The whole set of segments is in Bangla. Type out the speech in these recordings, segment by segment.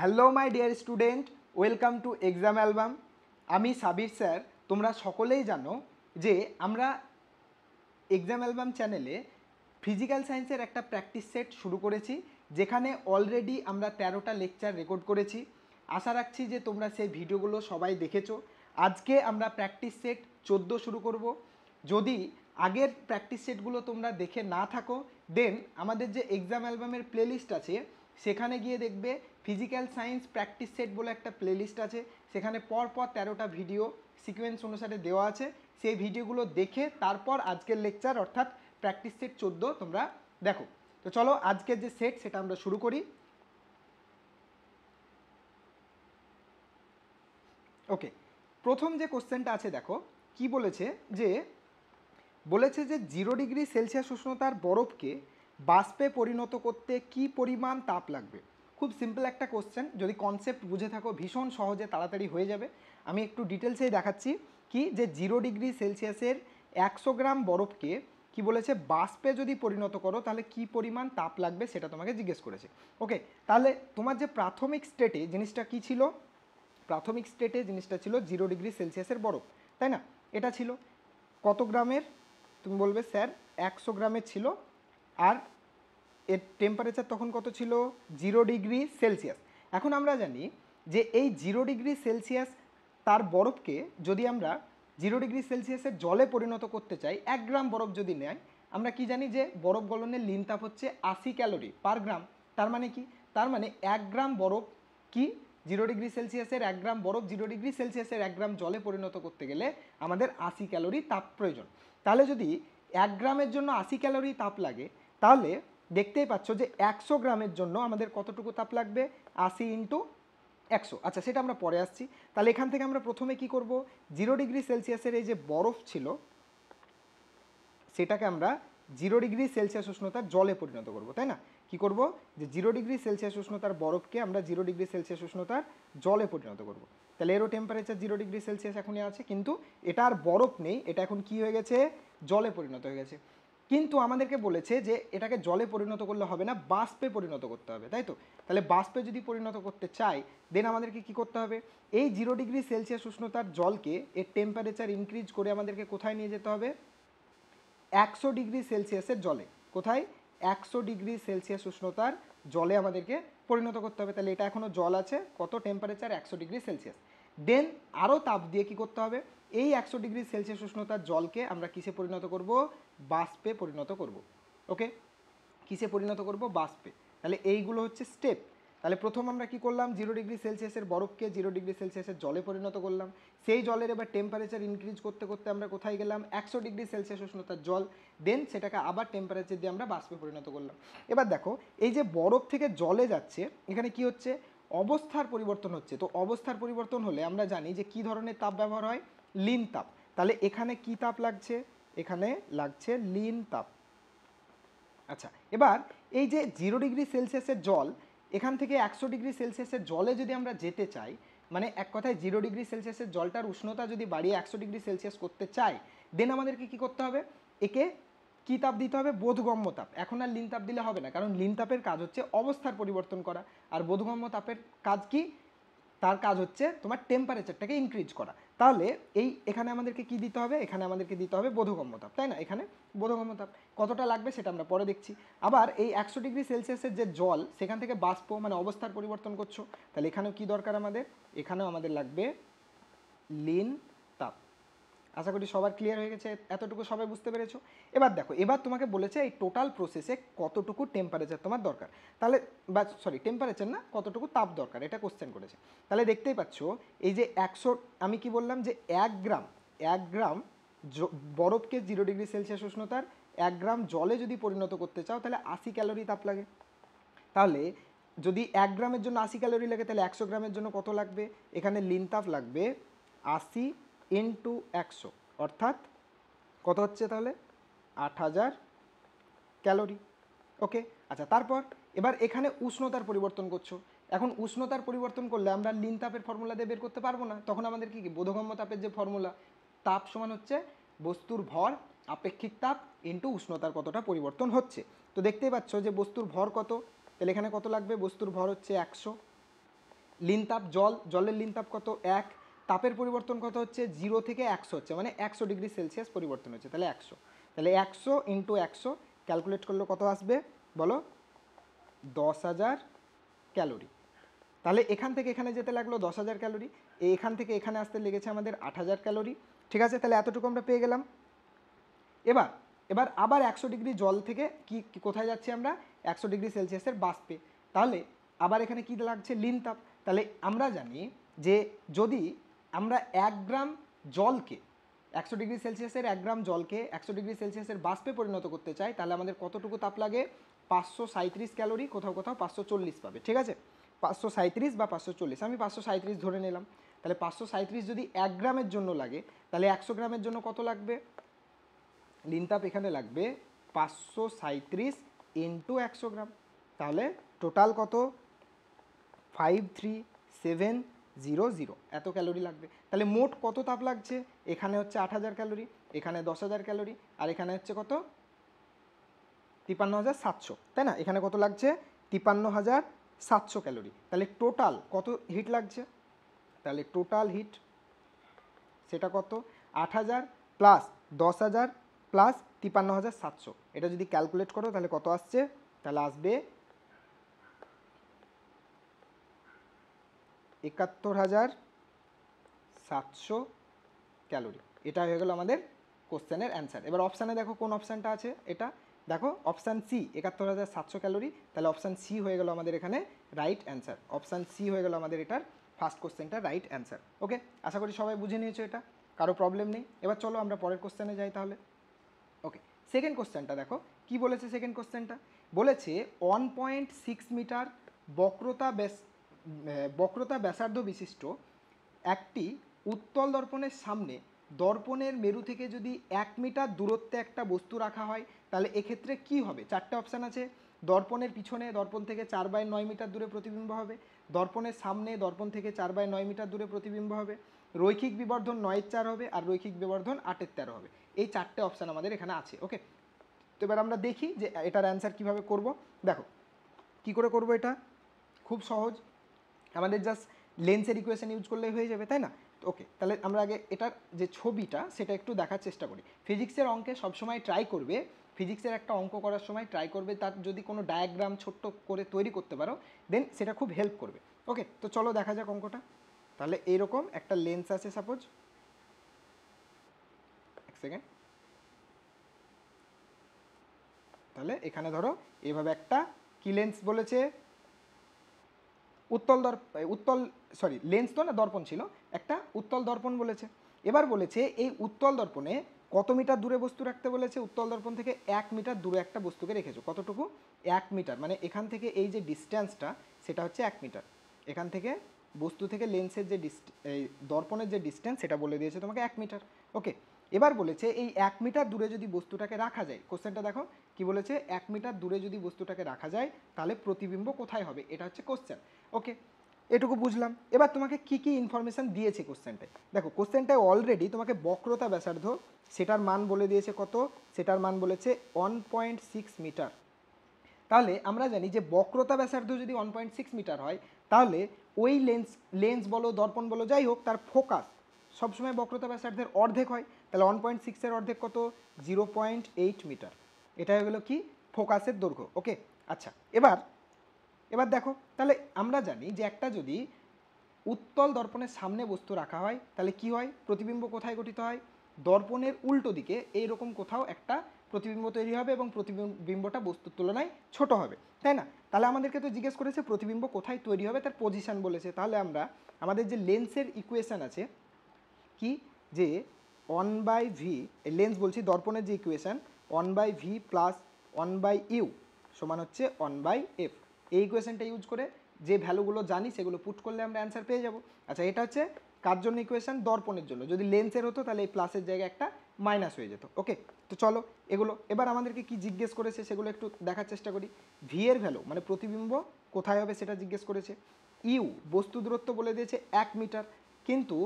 hello my dear student welcome to exam album আমি সাবির স্যার তোমরা সকলেই জানো যে আমরা এক্সাম অ্যালবাম চ্যানেলে ফিজিক্যাল সায়েন্সের একটা প্র্যাকটিস সেট শুরু করেছি যেখানে অলরেডি আমরা তেরোটা লেকচার রেকর্ড করেছি আশা রাখছি যে তোমরা সেই ভিডিওগুলো সবাই দেখেছো আজকে আমরা প্র্যাকটিস সেট চোদ্দো শুরু করব যদি আগের প্র্যাকটিস সেটগুলো তোমরা দেখে না থাকো দেন আমাদের যে এক্সাম অ্যালবামের প্লেলিস্ট আছে সেখানে গিয়ে দেখবে ফিজিক্যাল সায়েন্স প্র্যাকটিস সেট বলে একটা প্লেলিস্ট আছে সেখানে পরপর তেরোটা ভিডিও সিকোয়েন্স অনুসারে দেওয়া আছে সেই ভিডিওগুলো দেখে তারপর আজকের লেকচার অর্থাৎ প্র্যাকটিস সেট চোদ্দো তোমরা দেখো তো চলো আজকের যে সেট সেটা আমরা শুরু করি ওকে প্রথম যে কোশ্চেনটা আছে দেখো কি বলেছে যে বলেছে যে জিরো ডিগ্রি সেলসিয়াস উষ্ণতার বরফকে বাষ্পে পরিণত করতে কি পরিমাণ তাপ লাগবে খুব সিম্পল একটা কোশ্চেন যদি কনসেপ্ট বুঝে থাকো ভীষণ সহজে তাড়াতাড়ি হয়ে যাবে আমি একটু ডিটেলসেই দেখাচ্ছি কি যে জিরো ডিগ্রি সেলসিয়াসের একশো গ্রাম বরফকে কি বলেছে বাষ্পে যদি পরিণত করো তাহলে কি পরিমাণ তাপ লাগবে সেটা তোমাকে জিজ্ঞেস করেছে ওকে তাহলে তোমার যে প্রাথমিক স্টেটে জিনিসটা কি ছিল প্রাথমিক স্টেটে জিনিসটা ছিল জিরো ডিগ্রি সেলসিয়াসের বরফ তাই না এটা ছিল কত গ্রামের তুমি বলবে স্যার একশো গ্রামের ছিল আর এর টেম্পারেচার তখন কত ছিল জিরো ডিগ্রি সেলসিয়াস এখন আমরা জানি যে এই জিরো ডিগ্রি সেলসিয়াস তার বরফকে যদি আমরা জিরো ডিগ্রি সেলসিয়াসের জলে পরিণত করতে চাই এক গ্রাম বরফ যদি নেয় আমরা কি জানি যে বরফ গলনের লিন তাপ হচ্ছে আশি ক্যালোরি পার গ্রাম তার মানে কি তার মানে এক গ্রাম বরফ কি জিরো ডিগ্রি সেলসিয়াসের এক গ্রাম বরফ জিরো ডিগ্রি সেলসিয়াসের এক গ্রাম জলে পরিণত করতে গেলে আমাদের আশি ক্যালোরি তাপ প্রয়োজন তাহলে যদি এক গ্রামের জন্য আশি ক্যালোরি তাপ লাগে তাহলে দেখতেই পাচ্ছ যে একশো গ্রামের জন্য আমাদের কতটুকু তাপ লাগবে আশি ইন্টু একশো আচ্ছা সেটা আমরা পরে আসছি তাহলে এখান থেকে আমরা প্রথমে কি করব জিরো ডিগ্রি সেলসিয়াসের এই যে বরফ ছিল সেটাকে আমরা জিরো ডিগ্রি সেলসিয়াস উষ্ণতার জলে পরিণত করব তাই না কি করব যে জিরো ডিগ্রি সেলসিয়াস উষ্ণতার বরফকে আমরা জিরো ডিগ্রি সেলসিয়াস উষ্ণতার জলে পরিণত করব তাহলে এরও টেম্পারেচার জিরো ডিগ্রি সেলসিয়াস এখনই আছে কিন্তু এটা আর বরফ নেই এটা এখন কি হয়ে গেছে জলে পরিণত হয়ে গেছে কিন্তু আমাদেরকে বলেছে যে এটাকে জলে পরিণত করলে হবে না বাষ্পে পরিণত করতে হবে তাই তো তাহলে বাষ্পে যদি পরিণত করতে চাই দেন আমাদেরকে কি করতে হবে এই জিরো ডিগ্রি সেলসিয়াস উষ্ণতার জলকে এর টেম্পারেচার ইনক্রিজ করে আমাদেরকে কোথায় নিয়ে যেতে হবে একশো ডিগ্রি সেলসিয়াসের জলে কোথায় একশো ডিগ্রি সেলসিয়াস উষ্ণতার জলে আমাদেরকে পরিণত করতে হবে তাহলে এটা এখনও জল আছে কত টেম্পারেচার একশো ডিগ্রি সেলসিয়াস দেন আরও তাপ দিয়ে কি করতে হবে এই একশো ডিগ্রি সেলসিয়াস উষ্ণতার জলকে আমরা কিসে পরিণত করব বাষ্পে পরিণত করব ওকে কিসে পরিণত করব বাষ্পে তাহলে এইগুলো হচ্ছে স্টেপ তাহলে প্রথম আমরা কি করলাম জিরো ডিগ্রি সেলসিয়াসের বরফকে জিরো ডিগ্রি সেলসিয়াসের জলে পরিণত করলাম সেই জলের এবার টেম্পারেচার ইনক্রিজ করতে করতে আমরা কোথায় গেলাম একশো ডিগ্রি সেলসিয়াস উষ্ণতার জল দেন সেটাকে আবার টেম্পারেচার দিয়ে আমরা বাষ্পে পরিণত করলাম এবার দেখো এই যে বরফ থেকে জলে যাচ্ছে এখানে কি হচ্ছে অবস্থার পরিবর্তন হচ্ছে তো অবস্থার পরিবর্তন হলে আমরা জানি যে কি ধরনের তাপ ব্যবহার হয় লিন তাপ তাহলে এখানে কি তাপ লাগছে এখানে লাগছে লিন তাপ আচ্ছা এবার এই যে জিরো ডিগ্রি সেলসিয়াসের জল এখান থেকে একশো ডিগ্রি সেলসিয়াসের জলে যদি আমরা যেতে চাই মানে এক কথায় জিরো ডিগ্রি সেলসিয়াসের জলটার উষ্ণতা যদি বাড়িয়ে একশো ডিগ্রি সেলসিয়াস করতে চাই দেন আমাদেরকে কি করতে হবে একে কী তাপ দিতে হবে বোধগম্য তাপ এখন আর লিন তাপ দিলে হবে না কারণ লিন তাপের কাজ হচ্ছে অবস্থার পরিবর্তন করা আর বোধগম্য তাপের কাজ কি তার কাজ হচ্ছে তোমার টেম্পারেচারটাকে ইনক্রিজ করা তাহলে এই এখানে আমাদেরকে কি দিতে হবে এখানে আমাদেরকে দিতে হবে বোধগম্যতাপ তাই না এখানে বোধগম্যতাপ কতটা লাগবে সেটা আমরা পরে দেখছি আবার এই একশো ডিগ্রি সেলসিয়াসের যে জল সেখান থেকে বাষ্প মানে অবস্থার পরিবর্তন করছো তাহলে এখানেও কি দরকার আমাদের এখানেও আমাদের লাগবে লিন আশা করি সবার ক্লিয়ার হয়ে গেছে এতটুকু সবাই বুঝতে পেরেছো এবার দেখো এবার তোমাকে বলেছে এই টোটাল প্রসেসে কতটুকু টেম্পারেচার তোমার দরকার তাহলে বা সরি টেম্পারেচার না কতটুকু তাপ দরকার এটা কোশ্চেন করেছে তাহলে দেখতেই পাচ্ছ এই যে একশো আমি কি বললাম যে এক গ্রাম এক গ্রাম বরফকে জিরো ডিগ্রি সেলসিয়াস উষ্ণতার এক গ্রাম জলে যদি পরিণত করতে চাও তাহলে আশি ক্যালোরি তাপ লাগে তাহলে যদি এক গ্রামের জন্য আশি ক্যালোরি লাগে তাহলে একশো গ্রামের জন্য কত লাগবে এখানে লিনতাপ লাগবে আশি ইন্টু একশো অর্থাৎ কত হচ্ছে তাহলে আট হাজার ক্যালোরি ওকে আচ্ছা তারপর এবার এখানে উষ্ণতার পরিবর্তন করছো এখন উষ্ণতার পরিবর্তন করলে আমরা লিন তাপের ফর্মুলা দিয়ে বের করতে পারবো না তখন আমাদের কি বোধগম্য তাপের যে ফর্মুলা তাপ সমান হচ্ছে বস্তুর ভর আপেক্ষিক তাপ ইন্টু উষ্ণতার কতটা পরিবর্তন হচ্ছে তো দেখতেই পাচ্ছ যে বস্তুর ভর কত তাহলে এখানে কত লাগবে বস্তুর ভর হচ্ছে একশো লিনতাপ জল জলের লিনতাপ কত এক তাপের পরিবর্তন কত হচ্ছে জিরো থেকে একশো হচ্ছে মানে একশো ডিগ্রি সেলসিয়াস পরিবর্তন হচ্ছে তাহলে একশো তাহলে একশো ইন্টু একশো ক্যালকুলেট করলে কত আসবে বলো দশ হাজার ক্যালোরি তাহলে এখান থেকে এখানে যেতে লাগলো দশ হাজার ক্যালোরি এখান থেকে এখানে আসতে লেগেছে আমাদের আট হাজার ক্যালোরি ঠিক আছে তাহলে এতটুকু আমরা পেয়ে গেলাম এবার এবার আবার একশো ডিগ্রি জল থেকে কি কোথায় যাচ্ছি আমরা একশো ডিগ্রি সেলসিয়াসের বাষ্পে তাহলে আবার এখানে কী লাগছে লিন তাপ তাহলে আমরা জানি যে যদি আমরা এক গ্রাম জলকে একশো ডিগ্রি সেলসিয়াসের এক গ্রাম জলকে একশো ডিগ্রি সেলসিয়াসের বাষ্পে পরিণত করতে চাই তাহলে আমাদের কতটুকু তাপ লাগে পাঁচশো সাঁত্রিশ ক্যালোরি কোথাও কোথাও পাঁচশো চল্লিশ পাবে ঠিক আছে পাঁচশো সাঁত্রিশ বা পাঁচশো চল্লিশ আমি পাঁচশো সাঁত্রিশ ধরে নিলাম তাহলে পাঁচশো সাঁত্রিশ যদি এক গ্রামের জন্য লাগে তাহলে একশো গ্রামের জন্য কত লাগবে লিনতাপ এখানে লাগবে পাঁচশো সাঁত্রিশ ইন্টু একশো গ্রাম তাহলে টোটাল কত five three seven zero zero এত ক্যালোরি লাগবে তাহলে মোট কত তাপ লাগছে এখানে হচ্ছে আট হাজার ক্যালোরি এখানে দশ হাজার ক্যালোরি আর এখানে হচ্ছে কত তিপান্ন হাজার সাতশো তাই না এখানে কত লাগছে তিপান্ন হাজার সাতশো ক্যালোরি তাহলে টোটাল কত হিট লাগছে তাহলে টোটাল হিট সেটা কত আট হাজার প্লাস দশ হাজার প্লাস তিপান্ন হাজার সাতশো এটা যদি ক্যালকুলেট করো তাহলে কত আসছে তাহলে আসবে একাত্তর হাজার সাতশো ক্যালোরি এটা হয়ে গেলো আমাদের কোশ্চেনের অ্যান্সার এবার অপশানে দেখো কোন অপশানটা আছে এটা দেখো অপশান সি একাত্তর হাজার সাতশো ক্যালোরি তাহলে অপশান সি হয়ে গেল আমাদের এখানে রাইট অ্যান্সার অপশান সি হয়ে গেল আমাদের এটার ফার্স্ট কোশ্চেনটা রাইট অ্যান্সার ওকে আশা করি সবাই বুঝে নিয়েছো এটা কারো প্রবলেম নেই এবার চলো আমরা পরের কোশ্চেনে যাই তাহলে ওকে সেকেন্ড কোশ্চেনটা দেখো কি বলেছে সেকেন্ড কোশ্চেনটা বলেছে ওয়ান পয়েন্ট সিক্স মিটার বক্রতা বেশ বক্রতা ব্যাসার্ধ বিশিষ্ট একটি উত্তল দর্পণের সামনে দর্পণের মেরু থেকে যদি এক মিটার দূরত্বে একটা বস্তু রাখা হয় তাহলে এক্ষেত্রে কি হবে চারটে অপশান আছে দর্পণের পিছনে দর্পণ থেকে চার বাই নয় মিটার দূরে প্রতিবিম্ব হবে দর্পণের সামনে দর্পণ থেকে চার বাই নয় মিটার দূরে প্রতিবিম্ব হবে রৈখিক বিবর্ধন নয়ের চার হবে আর রৈখিক বিবর্ধন আটের তেরো হবে এই চারটে অপশান আমাদের এখানে আছে ওকে তো এবার আমরা দেখি যে এটার অ্যান্সার কিভাবে করব দেখো কি করে করব এটা খুব সহজ আমাদের জাস্ট লেন্সের ইকুয়েশন ইউজ করলে হয়ে যাবে তাই না ওকে তাহলে আমরা আগে এটার যে ছবিটা সেটা একটু দেখার চেষ্টা করি ফিজিক্সের অঙ্কে সবসময় ট্রাই করবে ফিজিক্সের একটা অঙ্ক করার সময় ট্রাই করবে তার যদি কোনো ডায়াগ্রাম ছোট্ট করে তৈরি করতে পারো দেন সেটা খুব হেল্প করবে ওকে তো চলো দেখা যাক অঙ্কটা তাহলে এইরকম একটা লেন্স আছে সাপোজ এক সেকেন্ড তাহলে এখানে ধরো এভাবে একটা কি লেন্স বলেছে উত্তল দর্প উত্তল সরি লেন্স তো না দর্পণ ছিল একটা উত্তল দর্পণ বলেছে এবার বলেছে এই উত্তল দর্পণে কত মিটার দূরে বস্তু রাখতে বলেছে উত্তল দর্পণ থেকে এক মিটার দূরে একটা বস্তুকে রেখেছো কতটুকু এক মিটার মানে এখান থেকে এই যে ডিস্ট্যান্সটা সেটা হচ্ছে এক মিটার এখান থেকে বস্তু থেকে লেন্সের যে ডিস্ট দর্পণের যে ডিস্ট্যান্স সেটা বলে দিয়েছে তোমাকে এক মিটার ওকে এবার বলেছে এই এক মিটার দূরে যদি বস্তুটাকে রাখা যায় কোশ্চেনটা দেখো কি বলেছে এক মিটার দূরে যদি বস্তুটাকে রাখা যায় তাহলে প্রতিবিম্ব কোথায় হবে এটা হচ্ছে কোশ্চেন ওকে এটুকু বুঝলাম এবার তোমাকে কি কি ইনফরমেশান দিয়েছে কোশ্চেনটায় দেখো কোশ্চেনটায় অলরেডি তোমাকে বক্রতা ব্যাসার্ধ সেটার মান বলে দিয়েছে কত সেটার মান বলেছে ওয়ান পয়েন্ট সিক্স মিটার তাহলে আমরা জানি যে বক্রতা ব্যাসার্ধ যদি ওয়ান পয়েন্ট সিক্স মিটার হয় তাহলে ওই লেন্স লেন্স বলো দর্পণ বলো যাই হোক তার ফোকাস সবসময় বক্রতা ব্যাসার্ধের অর্ধেক হয় তাহলে ওয়ান পয়েন্ট সিক্সের অর্ধেক কত জিরো পয়েন্ট এইট মিটার এটা হয়ে গেলো কি ফোকাসের দৈর্ঘ্য ওকে আচ্ছা এবার এবার দেখো তাহলে আমরা জানি যে একটা যদি উত্তল দর্পণের সামনে বস্তু রাখা হয় তাহলে কি হয় প্রতিবিম্ব কোথায় গঠিত হয় দর্পণের উল্টো দিকে এইরকম কোথাও একটা প্রতিবিম্ব তৈরি হবে এবং প্রতিবিম্বটা বস্তুর তুলনায় ছোট হবে তাই না তাহলে আমাদেরকে তো জিজ্ঞেস করেছে প্রতিবিম্ব কোথায় তৈরি হবে তার পজিশান বলেছে তাহলে আমরা আমাদের যে লেন্সের ইকুয়েশান আছে কি যে ওয়ান বাই ভি লেন্স বলছি দর্পণের যে equation one by V plus one by U সমান হচ্ছে ওয়ান বাই এফ এই ইকুয়েশানটা ইউজ করে যে ভ্যালুগুলো জানি সেগুলো পুট করলে আমরা অ্যান্সার পেয়ে যাব আচ্ছা এটা হচ্ছে কার জন্য ইকুয়েশান দর্পণের জন্য যদি লেন্সের হতো তাহলে এই প্লাসের জায়গায় একটা মাইনাস হয়ে যেত ওকে তো চলো এগুলো এবার আমাদেরকে কি জিজ্ঞেস করেছে সেগুলো একটু দেখার চেষ্টা করি ভি এর ভ্যালু মানে প্রতিবিম্ব কোথায় হবে সেটা জিজ্ঞেস করেছে ইউ বস্তু দূরত্ব বলে দিয়েছে এক মিটার কিন্তু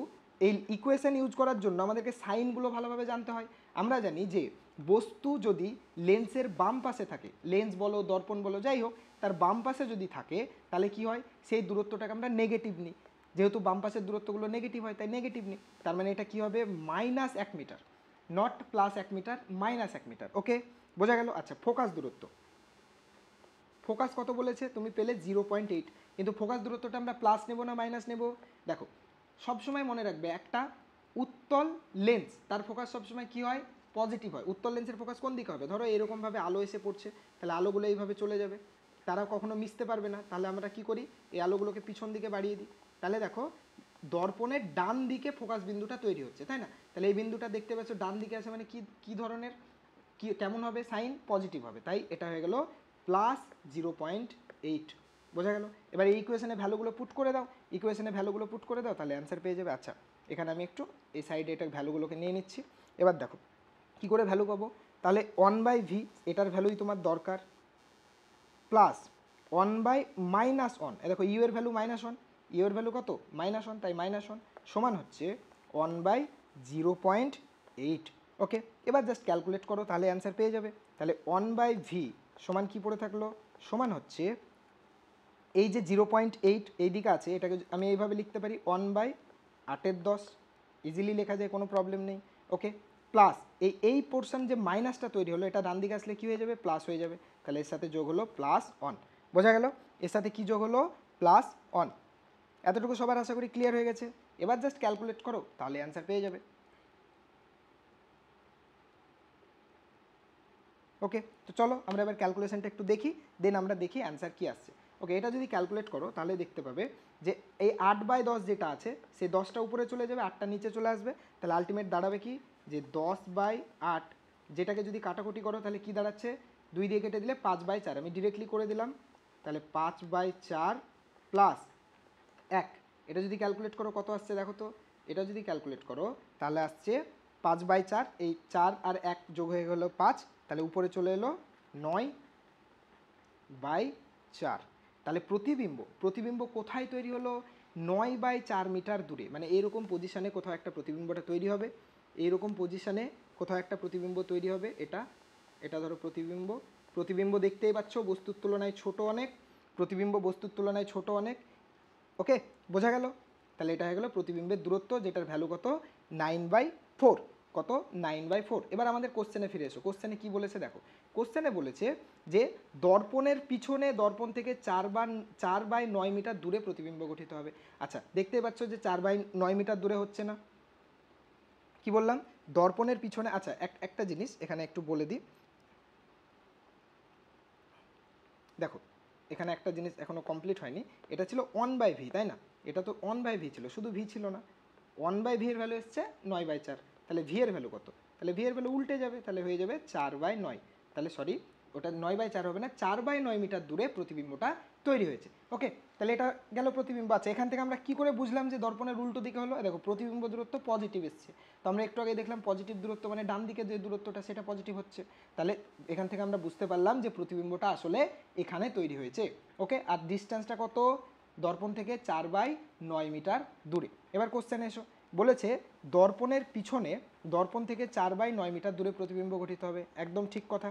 এই ইকুয়েশান ইউজ করার জন্য আমাদেরকে সাইনগুলো ভালোভাবে জানতে হয় আমরা জানি যে বস্তু যদি লেন্সের বাম পাশে থাকে লেন্স বলো দর্পণ বলো যাই হোক তার বাম পাশে যদি থাকে তাহলে কি হয় সেই দূরত্বটাকে আমরা নেগেটিভ নিই যেহেতু বাম পাশের দূরত্বগুলো নেগেটিভ হয় তাই নেগেটিভ নিই তার মানে এটা কি হবে মাইনাস এক মিটার নট প্লাস এক মিটার মাইনাস এক মিটার ওকে বোঝা গেল আচ্ছা ফোকাস দূরত্ব ফোকাস কত বলেছে তুমি পেলে জিরো পয়েন্ট এইট কিন্তু ফোকাস দূরত্বটা আমরা প্লাস নেব না মাইনাস নেব দেখো সবসময় মনে রাখবে একটা উত্তল লেন্স তার ফোকাস সবসময় কী হয় পজিটিভ হয় উত্তল লেন্সের ফোকাস কোন দিকে হবে ধরো এরকমভাবে আলো এসে পড়ছে তাহলে আলোগুলো এইভাবে চলে যাবে তারা কখনো মিশতে পারবে না তাহলে আমরা কি করি এই আলোগুলোকে পিছন দিকে বাড়িয়ে দিই তাহলে দেখো দর্পণের ডান দিকে ফোকাস বিন্দুটা তৈরি হচ্ছে তাই না তাহলে এই বিন্দুটা দেখতে পাচ্ছ ডান দিকে আছে মানে কি কী ধরনের কি কেমন হবে সাইন পজিটিভ হবে তাই এটা হয়ে গেল প্লাস জিরো পয়েন্ট এইট বোঝা গেল এবার এই ইকুয়েশনে ভ্যালুগুলো পুট করে দাও ইকুয়েশনে ভ্যালুগুলো পুট করে দাও তাহলে অ্যান্সার পেয়ে যাবে আচ্ছা এখানে আমি একটু এই সাইডে এটা ভ্যালুগুলোকে নিয়ে নিচ্ছি এবার দেখো কি করে ভ্যালু পাবো তাহলে ওয়ান বাই ভি এটার ভ্যালুই তোমার দরকার plus one by minus one দেখো ইউ এর ভ্যালু মাইনাস ওয়ান ইউ এর ভ্যালু কত মাইনাস ওয়ান তাই মাইনাস ওয়ান সমান হচ্ছে one by zero point eight okay এবার জাস্ট ক্যালকুলেট করো তাহলে অ্যান্সার পেয়ে যাবে তাহলে ওয়ান বাই ভি সমান কি পড়ে থাকলো সমান হচ্ছে এই যে জিরো পয়েন্ট এইট এইদিকে আছে এটাকে আমি এইভাবে লিখতে পারি ওয়ান বাই আটের দশ ইজিলি লেখা যায় কোনো প্রবলেম নেই ওকে প্লাস এই এই পোর্শন যে মাইনাসটা তৈরি হলো এটা ডান দিকে আসলে কী হয়ে যাবে প্লাস হয়ে যাবে তাহলে এর সাথে যোগ হলো প্লাস অন বোঝা গেল এর সাথে কি যোগ হলো প্লাস অন এতটুকু সবার আশা করি ক্লিয়ার হয়ে গেছে এবার জাস্ট ক্যালকুলেট করো তাহলে অ্যান্সার পেয়ে যাবে ওকে তো চলো আমরা এবার ক্যালকুলেশনটা একটু দেখি দেন আমরা দেখি অ্যান্সার কি আসছে ওকে এটা যদি ক্যালকুলেট করো তাহলে দেখতে পাবে যে এই আট বাই দশ যেটা আছে সে দশটা উপরে চলে যাবে আটটা নিচে চলে আসবে তাহলে আলটিমেট দাঁড়াবে কি যে দশ বাই আট যেটাকে যদি কাটাকুটি করো তাহলে কি দাঁড়াচ্ছে দুই দিয়ে কেটে দিলে পাঁচ বাই চার আমি ডিরেক্টলি করে দিলাম তাহলে পাঁচ বাই চার প্লাস এক এটা যদি ক্যালকুলেট করো কত আসছে দেখো তো এটা যদি ক্যালকুলেট করো তাহলে আসছে পাঁচ বাই চার এই চার আর এক যোগ হয়ে গেলো পাঁচ তাহলে উপরে চলে এলো নয় বাই চার তাহলে প্রতিবিম্ব প্রতিবিম্ব কোথায় তৈরি হলো নয় বাই চার মিটার দূরে মানে এরকম পজিশানে কোথাও একটা প্রতিবিম্বটা তৈরি হবে এইরকম পজিশানে কোথাও একটা প্রতিবিম্ব তৈরি হবে এটা এটা ধরো প্রতিবিম্ব প্রতিবিম্ব দেখতেই পাচ্ছ বস্তুর তুলনায় ছোট অনেক প্রতিবিম্ব বস্তুর তুলনায় ছোট অনেক ওকে বোঝা গেল তাহলে এটা হয়ে গেলো প্রতিবিম্বের দূরত্ব যেটার ভ্যালু কত নাইন বাই ফোর কত নাইন বাই ফোর এবার আমাদের কোশ্চেনে ফিরে এসো কোশ্চেনে কি বলেছে দেখো কোশ্চেনে বলেছে যে দর্পণের পিছনে দর্পণ থেকে চার বা চার বাই নয় মিটার দূরে প্রতিবিম্ব গঠিত হবে আচ্ছা দেখতে পাচ্ছ যে চার বাই নয় মিটার দূরে হচ্ছে না কি বললাম দর্পণের পিছনে আচ্ছা এক একটা জিনিস এখানে একটু বলে দিই দেখো এখানে একটা জিনিস এখনও কমপ্লিট হয়নি এটা ছিল ওয়ান বাই ভি তাই না এটা তো ওয়ান বাই ভি ছিল শুধু ভি ছিল না ওয়ান বাই ভি এর ভ্যালু এসছে নয় বাই চার তাহলে ভি এর ভ্যালু কত তাহলে ভি এর ভ্যালু উল্টে যাবে তাহলে হয়ে যাবে চার বাই নয় তাহলে সরি ওটা নয় বাই চার হবে না চার বাই নয় মিটার দূরে প্রতিবিম্বটা তৈরি হয়েছে ওকে তাহলে এটা গেল প্রতিবিম্ব আছে আচ্ছা, এখান থেকে আমরা কি করে বুঝলাম যে দর্পণের উল্টো দিকে হলো দেখো প্রতিবিম্ব দূরত্ব পজিটিভ এসছে তো আমরা একটু আগে দেখলাম পজিটিভ দূরত্ব মানে ডান দিকে যে দূরত্বটা সেটা পজিটিভ হচ্ছে তাহলে এখান থেকে আমরা বুঝতে পারলাম যে প্রতিবিম্বটা আসলে এখানে তৈরি হয়েছে ওকে আর ডিস্টেন্সটা কত দর্পণ থেকে চার বাই নয় মিটার দূরে এবার কোশ্চেন এসো বলেছে দর্পণের পিছনে দর্পণ থেকে চার বাই নয় মিটার দূরে প্রতিবিম্ব গঠিত হবে একদম ঠিক কথা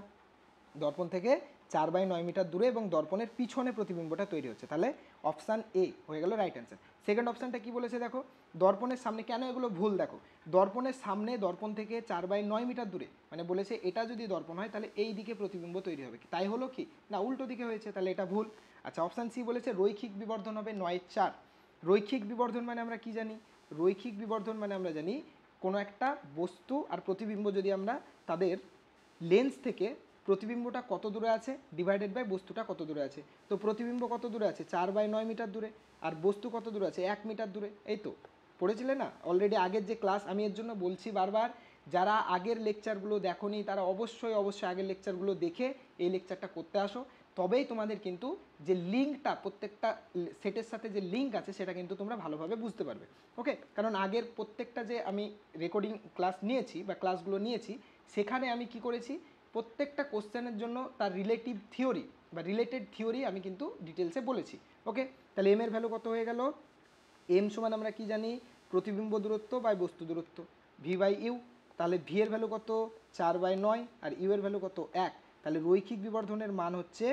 দর্পণ থেকে চার বাই নয় মিটার দূরে এবং দর্পণের পিছনে প্রতিবিম্বটা তৈরি হচ্ছে তাহলে অপশান এ হয়ে গেল রাইট অ্যান্সার সেকেন্ড অপশানটা কি বলেছে দেখো দর্পণের সামনে কেন এগুলো ভুল দেখো দর্পণের সামনে দর্পণ থেকে চার বাই নয় মিটার দূরে মানে বলেছে এটা যদি দর্পণ হয় তাহলে এই দিকে প্রতিবিম্ব তৈরি হবে তাই হলো কি না উল্টো দিকে হয়েছে তাহলে এটা ভুল আচ্ছা অপশান সি বলেছে রৈখিক বিবর্ধন হবে নয় চার রৈখিক বিবর্ধন মানে আমরা কি জানি রৈখিক বিবর্ধন মানে আমরা জানি কোনো একটা বস্তু আর প্রতিবিম্ব যদি আমরা তাদের লেন্স থেকে প্রতিবিম্বটা কত দূরে আছে ডিভাইডেড বাই বস্তুটা কত দূরে আছে তো প্রতিবিম্ব কত দূরে আছে চার বাই নয় মিটার দূরে আর বস্তু কত দূরে আছে এক মিটার দূরে এই তো পড়েছিলে না অলরেডি আগের যে ক্লাস আমি এর জন্য বলছি বারবার যারা আগের লেকচারগুলো দেখো তারা অবশ্যই অবশ্যই আগের লেকচারগুলো দেখে এই লেকচারটা করতে আসো তবেই তোমাদের কিন্তু যে লিঙ্কটা প্রত্যেকটা সেটের সাথে যে লিঙ্ক আছে সেটা কিন্তু তোমরা ভালোভাবে বুঝতে পারবে ওকে কারণ আগের প্রত্যেকটা যে আমি রেকর্ডিং ক্লাস নিয়েছি বা ক্লাসগুলো নিয়েছি সেখানে আমি কি করেছি প্রত্যেকটা কোশ্চেনের জন্য তার রিলেটিভ থিওরি বা রিলেটেড থিওরি আমি কিন্তু ডিটেলসে বলেছি ওকে তাহলে এম এর ভ্যালু কত হয়ে গেল এম সমান আমরা কি জানি প্রতিবিম্ব দূরত্ব বাই বস্তু দূরত্ব ভি বাই ইউ তাহলে ভি এর ভ্যালু কত চার বাই নয় আর ইউ এর ভ্যালু কত এক তাহলে রৈখিক বিবর্ধনের মান হচ্ছে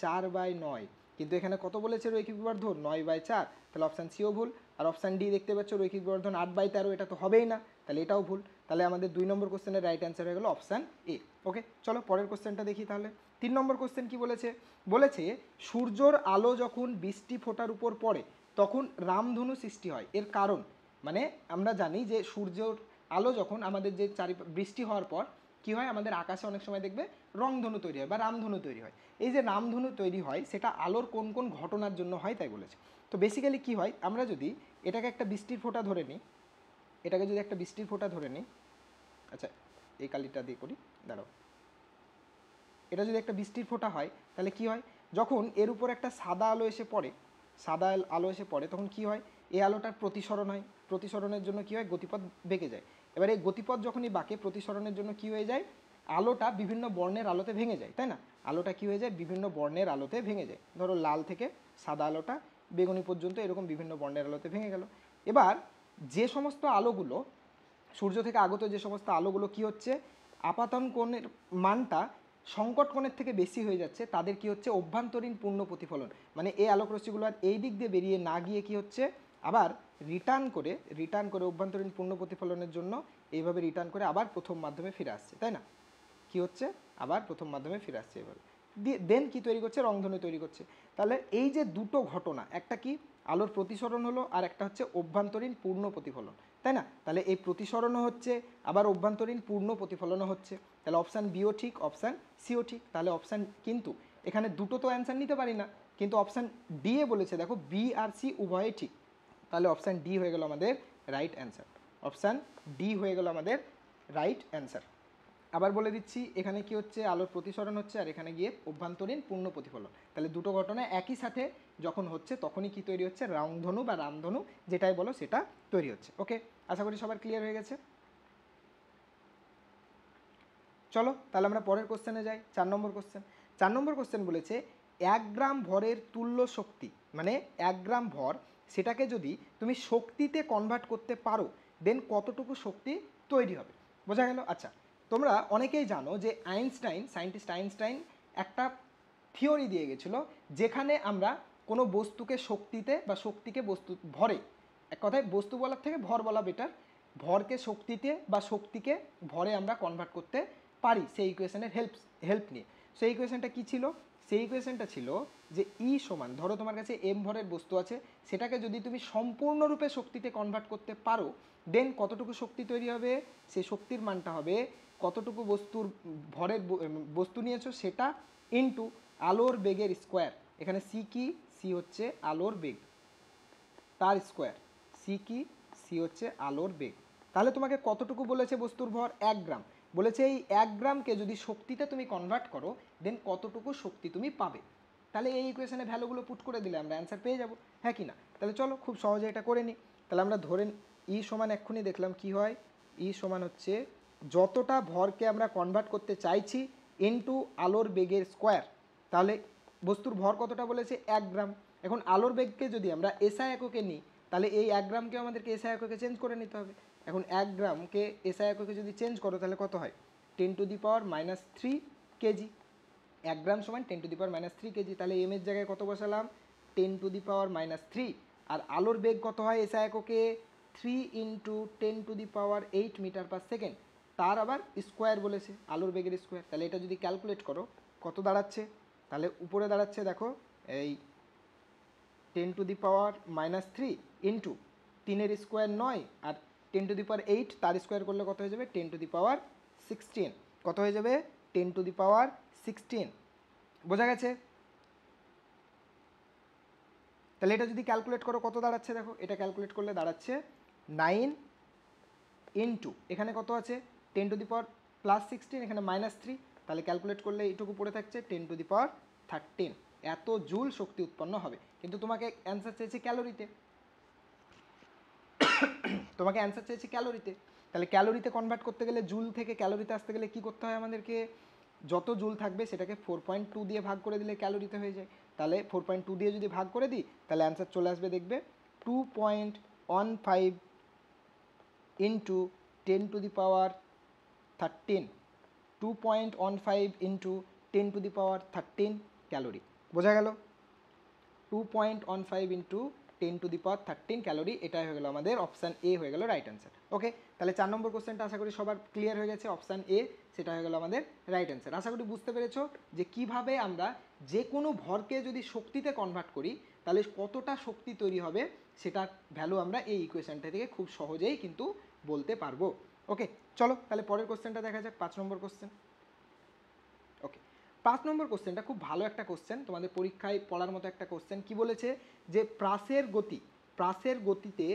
চার বাই নয় কিন্তু এখানে কত বলেছে রৈখিক বিবর্ধন নয় বাই চার তাহলে অপশান সিও ভুল আর অপশান ডি দেখতে পাচ্ছ রৈখিক বিবর্ধন আট বাই তেরো এটা তো হবেই না তাহলে এটাও ভুল তাহলে আমাদের দুই নম্বর কোশ্চেনের রাইট অ্যান্সার হয়ে গেল অপশান এ ওকে চলো পরের কোশ্চেনটা দেখি তাহলে তিন নম্বর কোশ্চেন কি বলেছে বলেছে সূর্যর আলো যখন বৃষ্টি ফোটার উপর পড়ে তখন রামধনু সৃষ্টি হয় এর কারণ মানে আমরা জানি যে সূর্যর আলো যখন আমাদের যে চারি বৃষ্টি হওয়ার পর কি হয় আমাদের আকাশে অনেক সময় দেখবে রংধনু তৈরি হয় বা রামধনু তৈরি হয় এই যে রামধনু তৈরি হয় সেটা আলোর কোন কোন ঘটনার জন্য হয় তাই বলেছে তো বেসিক্যালি কি হয় আমরা যদি এটাকে একটা বৃষ্টির ফোঁটা ধরে নিই এটাকে যদি একটা বৃষ্টির ফোঁটা ধরে নিই আচ্ছা এই কালিটা দিয়ে করি দাঁড়াও এটা যদি একটা বৃষ্টির ফোঁটা হয় তাহলে কি হয় যখন এর উপর একটা সাদা আলো এসে পড়ে সাদা আলো এসে পড়ে তখন কি হয় এই আলোটার প্রতিসরণ হয় প্রতিসরণের জন্য কি হয় গতিপথ বেঁকে যায় এবার এই গতিপথ যখনই বাঁকে প্রতিসরণের জন্য কি হয়ে যায় আলোটা বিভিন্ন বর্ণের আলোতে ভেঙে যায় তাই না আলোটা কি হয়ে যায় বিভিন্ন বর্ণের আলোতে ভেঙে যায় ধরো লাল থেকে সাদা আলোটা বেগুনি পর্যন্ত এরকম বিভিন্ন বর্ণের আলোতে ভেঙে গেল এবার যে সমস্ত আলোগুলো সূর্য থেকে আগত যে সমস্ত আলোগুলো কি হচ্ছে আপাতন কোণের মানটা সংকট কোণের থেকে বেশি হয়ে যাচ্ছে তাদের কি হচ্ছে অভ্যন্তরীণ পূর্ণ প্রতিফলন মানে এই আলোকরশ্মিগুলো আর এই দিক দিয়ে বেরিয়ে না গিয়ে কি হচ্ছে আবার রিটার্ন করে রিটার্ন করে অভ্যন্তরীণ পূর্ণ প্রতিফলনের জন্য এইভাবে রিটার্ন করে আবার প্রথম মাধ্যমে ফিরে আসছে তাই না কি হচ্ছে আবার প্রথম মাধ্যমে ফিরে আসছে এভাবে দেন কি তৈরি করছে রংধনু তৈরি করছে তাহলে এই যে দুটো ঘটনা একটা কি আলোর প্রতিসরণ হলো আর একটা হচ্ছে অভ্যন্তরীণ পূর্ণ প্রতিফলন তাই না তাহলে এই প্রতিসরণও হচ্ছে আবার অভ্যন্তরীণ পূর্ণ প্রতিফলনও হচ্ছে তাহলে অপশান বিও ঠিক অপশান সিও ঠিক তাহলে অপশান কিন্তু এখানে দুটো তো অ্যান্সার নিতে পারি না কিন্তু অপশান ডি এ বলেছে দেখো বি আর সি উভয়ই ঠিক তাহলে অপশান ডি হয়ে গেল আমাদের রাইট অ্যান্সার অপশান ডি হয়ে গেল আমাদের রাইট অ্যান্সার আবার বলে দিচ্ছি এখানে কি হচ্ছে আলোর প্রতিসরণ হচ্ছে আর এখানে গিয়ে অভ্যন্তরীণ পূর্ণ প্রতিফলন তাহলে দুটো ঘটনা একই সাথে যখন হচ্ছে তখনই কি তৈরি হচ্ছে রামধনু বা রামধনু যেটাই বলো সেটা তৈরি হচ্ছে ওকে আশা করি সবার ক্লিয়ার হয়ে গেছে চলো তাহলে আমরা পরের কোশ্চেনে যাই চার নম্বর কোশ্চেন চার নম্বর কোশ্চেন বলেছে এক গ্রাম ভরের তুল্য শক্তি মানে এক গ্রাম ভর সেটাকে যদি তুমি শক্তিতে কনভার্ট করতে পারো দেন কতটুকু শক্তি তৈরি হবে বোঝা গেল আচ্ছা তোমরা অনেকেই জানো যে আইনস্টাইন সায়েন্টিস্ট আইনস্টাইন একটা থিওরি দিয়ে গেছিলো যেখানে আমরা কোনো বস্তুকে শক্তিতে বা শক্তিকে বস্তু ভরে এক কথায় বস্তু বলার থেকে ভর বলা বেটার ভরকে শক্তিতে বা শক্তিকে ভরে আমরা কনভার্ট করতে পারি সেই ইকুয়েশনের হেল্প হেল্প নিয়ে সেই ইকুয়েশনটা কী ছিল সেই ইকুয়েশনটা ছিল যে ই e সমান ধরো তোমার কাছে এম ভরের বস্তু আছে সেটাকে যদি তুমি সম্পূর্ণরূপে শক্তিতে কনভার্ট করতে পারো দেন কতটুকু শক্তি তৈরি হবে সেই শক্তির মানটা হবে কতটুকু বস্তুর ভরের বস্তু নিয়েছো সেটা ইন্টু আলোর বেগের স্কোয়ার এখানে সি কি সি হচ্ছে আলোর বেগ তার স্কোয়ার সি কি সি হচ্ছে আলোর বেগ তাহলে তোমাকে কতটুকু বলেছে বস্তুর ভর এক গ্রাম বলেছে এই এক গ্রামকে যদি শক্তিতে তুমি কনভার্ট করো দেন কতটুকু শক্তি তুমি পাবে তাহলে এই ইকুয়েশনে ভ্যালুগুলো পুট করে দিলে আমরা অ্যান্সার পেয়ে যাব হ্যাঁ কি না তাহলে চলো খুব সহজে এটা করে নিই তাহলে আমরা ধরে ই e সমান এক্ষুনি দেখলাম কি হয় ই e সমান হচ্ছে যতটা ভরকে আমরা কনভার্ট করতে চাইছি ইনটু আলোর বেগের স্কোয়ার তাহলে বস্তুর ভর কতটা বলেছে এক গ্রাম এখন আলোর বেগকে যদি আমরা এসআই এককে নিই তাহলে এই এক গ্রামকে আমাদেরকে এসআই এককে চেঞ্জ করে নিতে হবে এখন এক গ্রামকে এসা এককে যদি চেঞ্জ করো তাহলে কত হয় ten to the power minus three KG এক গ্রাম সমান ten to the power minus three KG তাহলে এম এর জায়গায় কত বসালাম ten to the power minus three আর আলোর বেগ কত হয় এসা এককে three into ten to the power eight metre per second তার আবার স্কোয়ার বলেছে আলোর বেগের স্কোয়ার তাহলে এটা যদি ক্যালকুলেট করো কত দাঁড়াচ্ছে তাহলে উপরে দাঁড়াচ্ছে দেখো এই ten to the power minus three into তিনের স্কোয়ার নয় আর ten to the power eight তার স্কোয়ার করলে কত হয়ে যাবে ten to the power sixteen কত হয়ে যাবে ten to the power sixteen বোঝা গেছে তাহলে এটা যদি ক্যালকুলেট করো কত দাঁড়াচ্ছে দেখো এটা ক্যালকুলেট করলে দাঁড়াচ্ছে নাইন ইনটু এখানে কত আছে ten to the power plus sixteen এখানে মাইনাস থ্রি তাহলে ক্যালকুলেট করলে এইটুকু পড়ে থাকছে ten to the power thirteen এত জুল শক্তি উৎপন্ন হবে কিন্তু তোমাকে অ্যান্সার চেয়েছে ক্যালোরিতে তোমাকে অ্যান্সার চেয়েছে ক্যালোরিতে তাহলে ক্যালোরিতে কনভার্ট করতে গেলে জুল থেকে ক্যালোরিতে আসতে গেলে কি করতে হয় আমাদেরকে যত জুল থাকবে সেটাকে ফোর পয়েন্ট টু দিয়ে ভাগ করে দিলে ক্যালোরিতে হয়ে যায় তাহলে ফোর পয়েন্ট টু দিয়ে যদি ভাগ করে দিই তাহলে অ্যান্সার চলে আসবে দেখবে two point one five into ten to the power thirteen two point one five into ten to the power thirteen calorie বোঝা গেল two point one five into ten to the power thirteen calorie এটাই হয়ে গেলো আমাদের অপশান এ হয়ে গেলো রাইট অ্যান্সার ওকে তাহলে চার নম্বর কোশ্চেনটা আশা করি সবার ক্লিয়ার হয়ে গেছে অপশান এ সেটা হয়ে গেলো আমাদের রাইট অ্যান্সার আশা করি বুঝতে পেরেছো যে কিভাবে আমরা যে কোনো ভরকে যদি শক্তিতে কনভার্ট করি তাহলে কতটা শক্তি তৈরি হবে সেটার ভ্যালু আমরা এই ইকুয়েশানটা থেকে খুব সহজেই কিন্তু বলতে পারবো ওকে চলো তাহলে পরের কোশ্চেনটা দেখা যাক পাঁচ নম্বর কোশ্চেন পাঁচ নম্বর কোশ্চেনটা খুব ভালো একটা কোশ্চেন তোমাদের পরীক্ষায় পড়ার মতো একটা কোশ্চেন কি বলেছে যে প্রাসের গতি প্রাসের গতিতে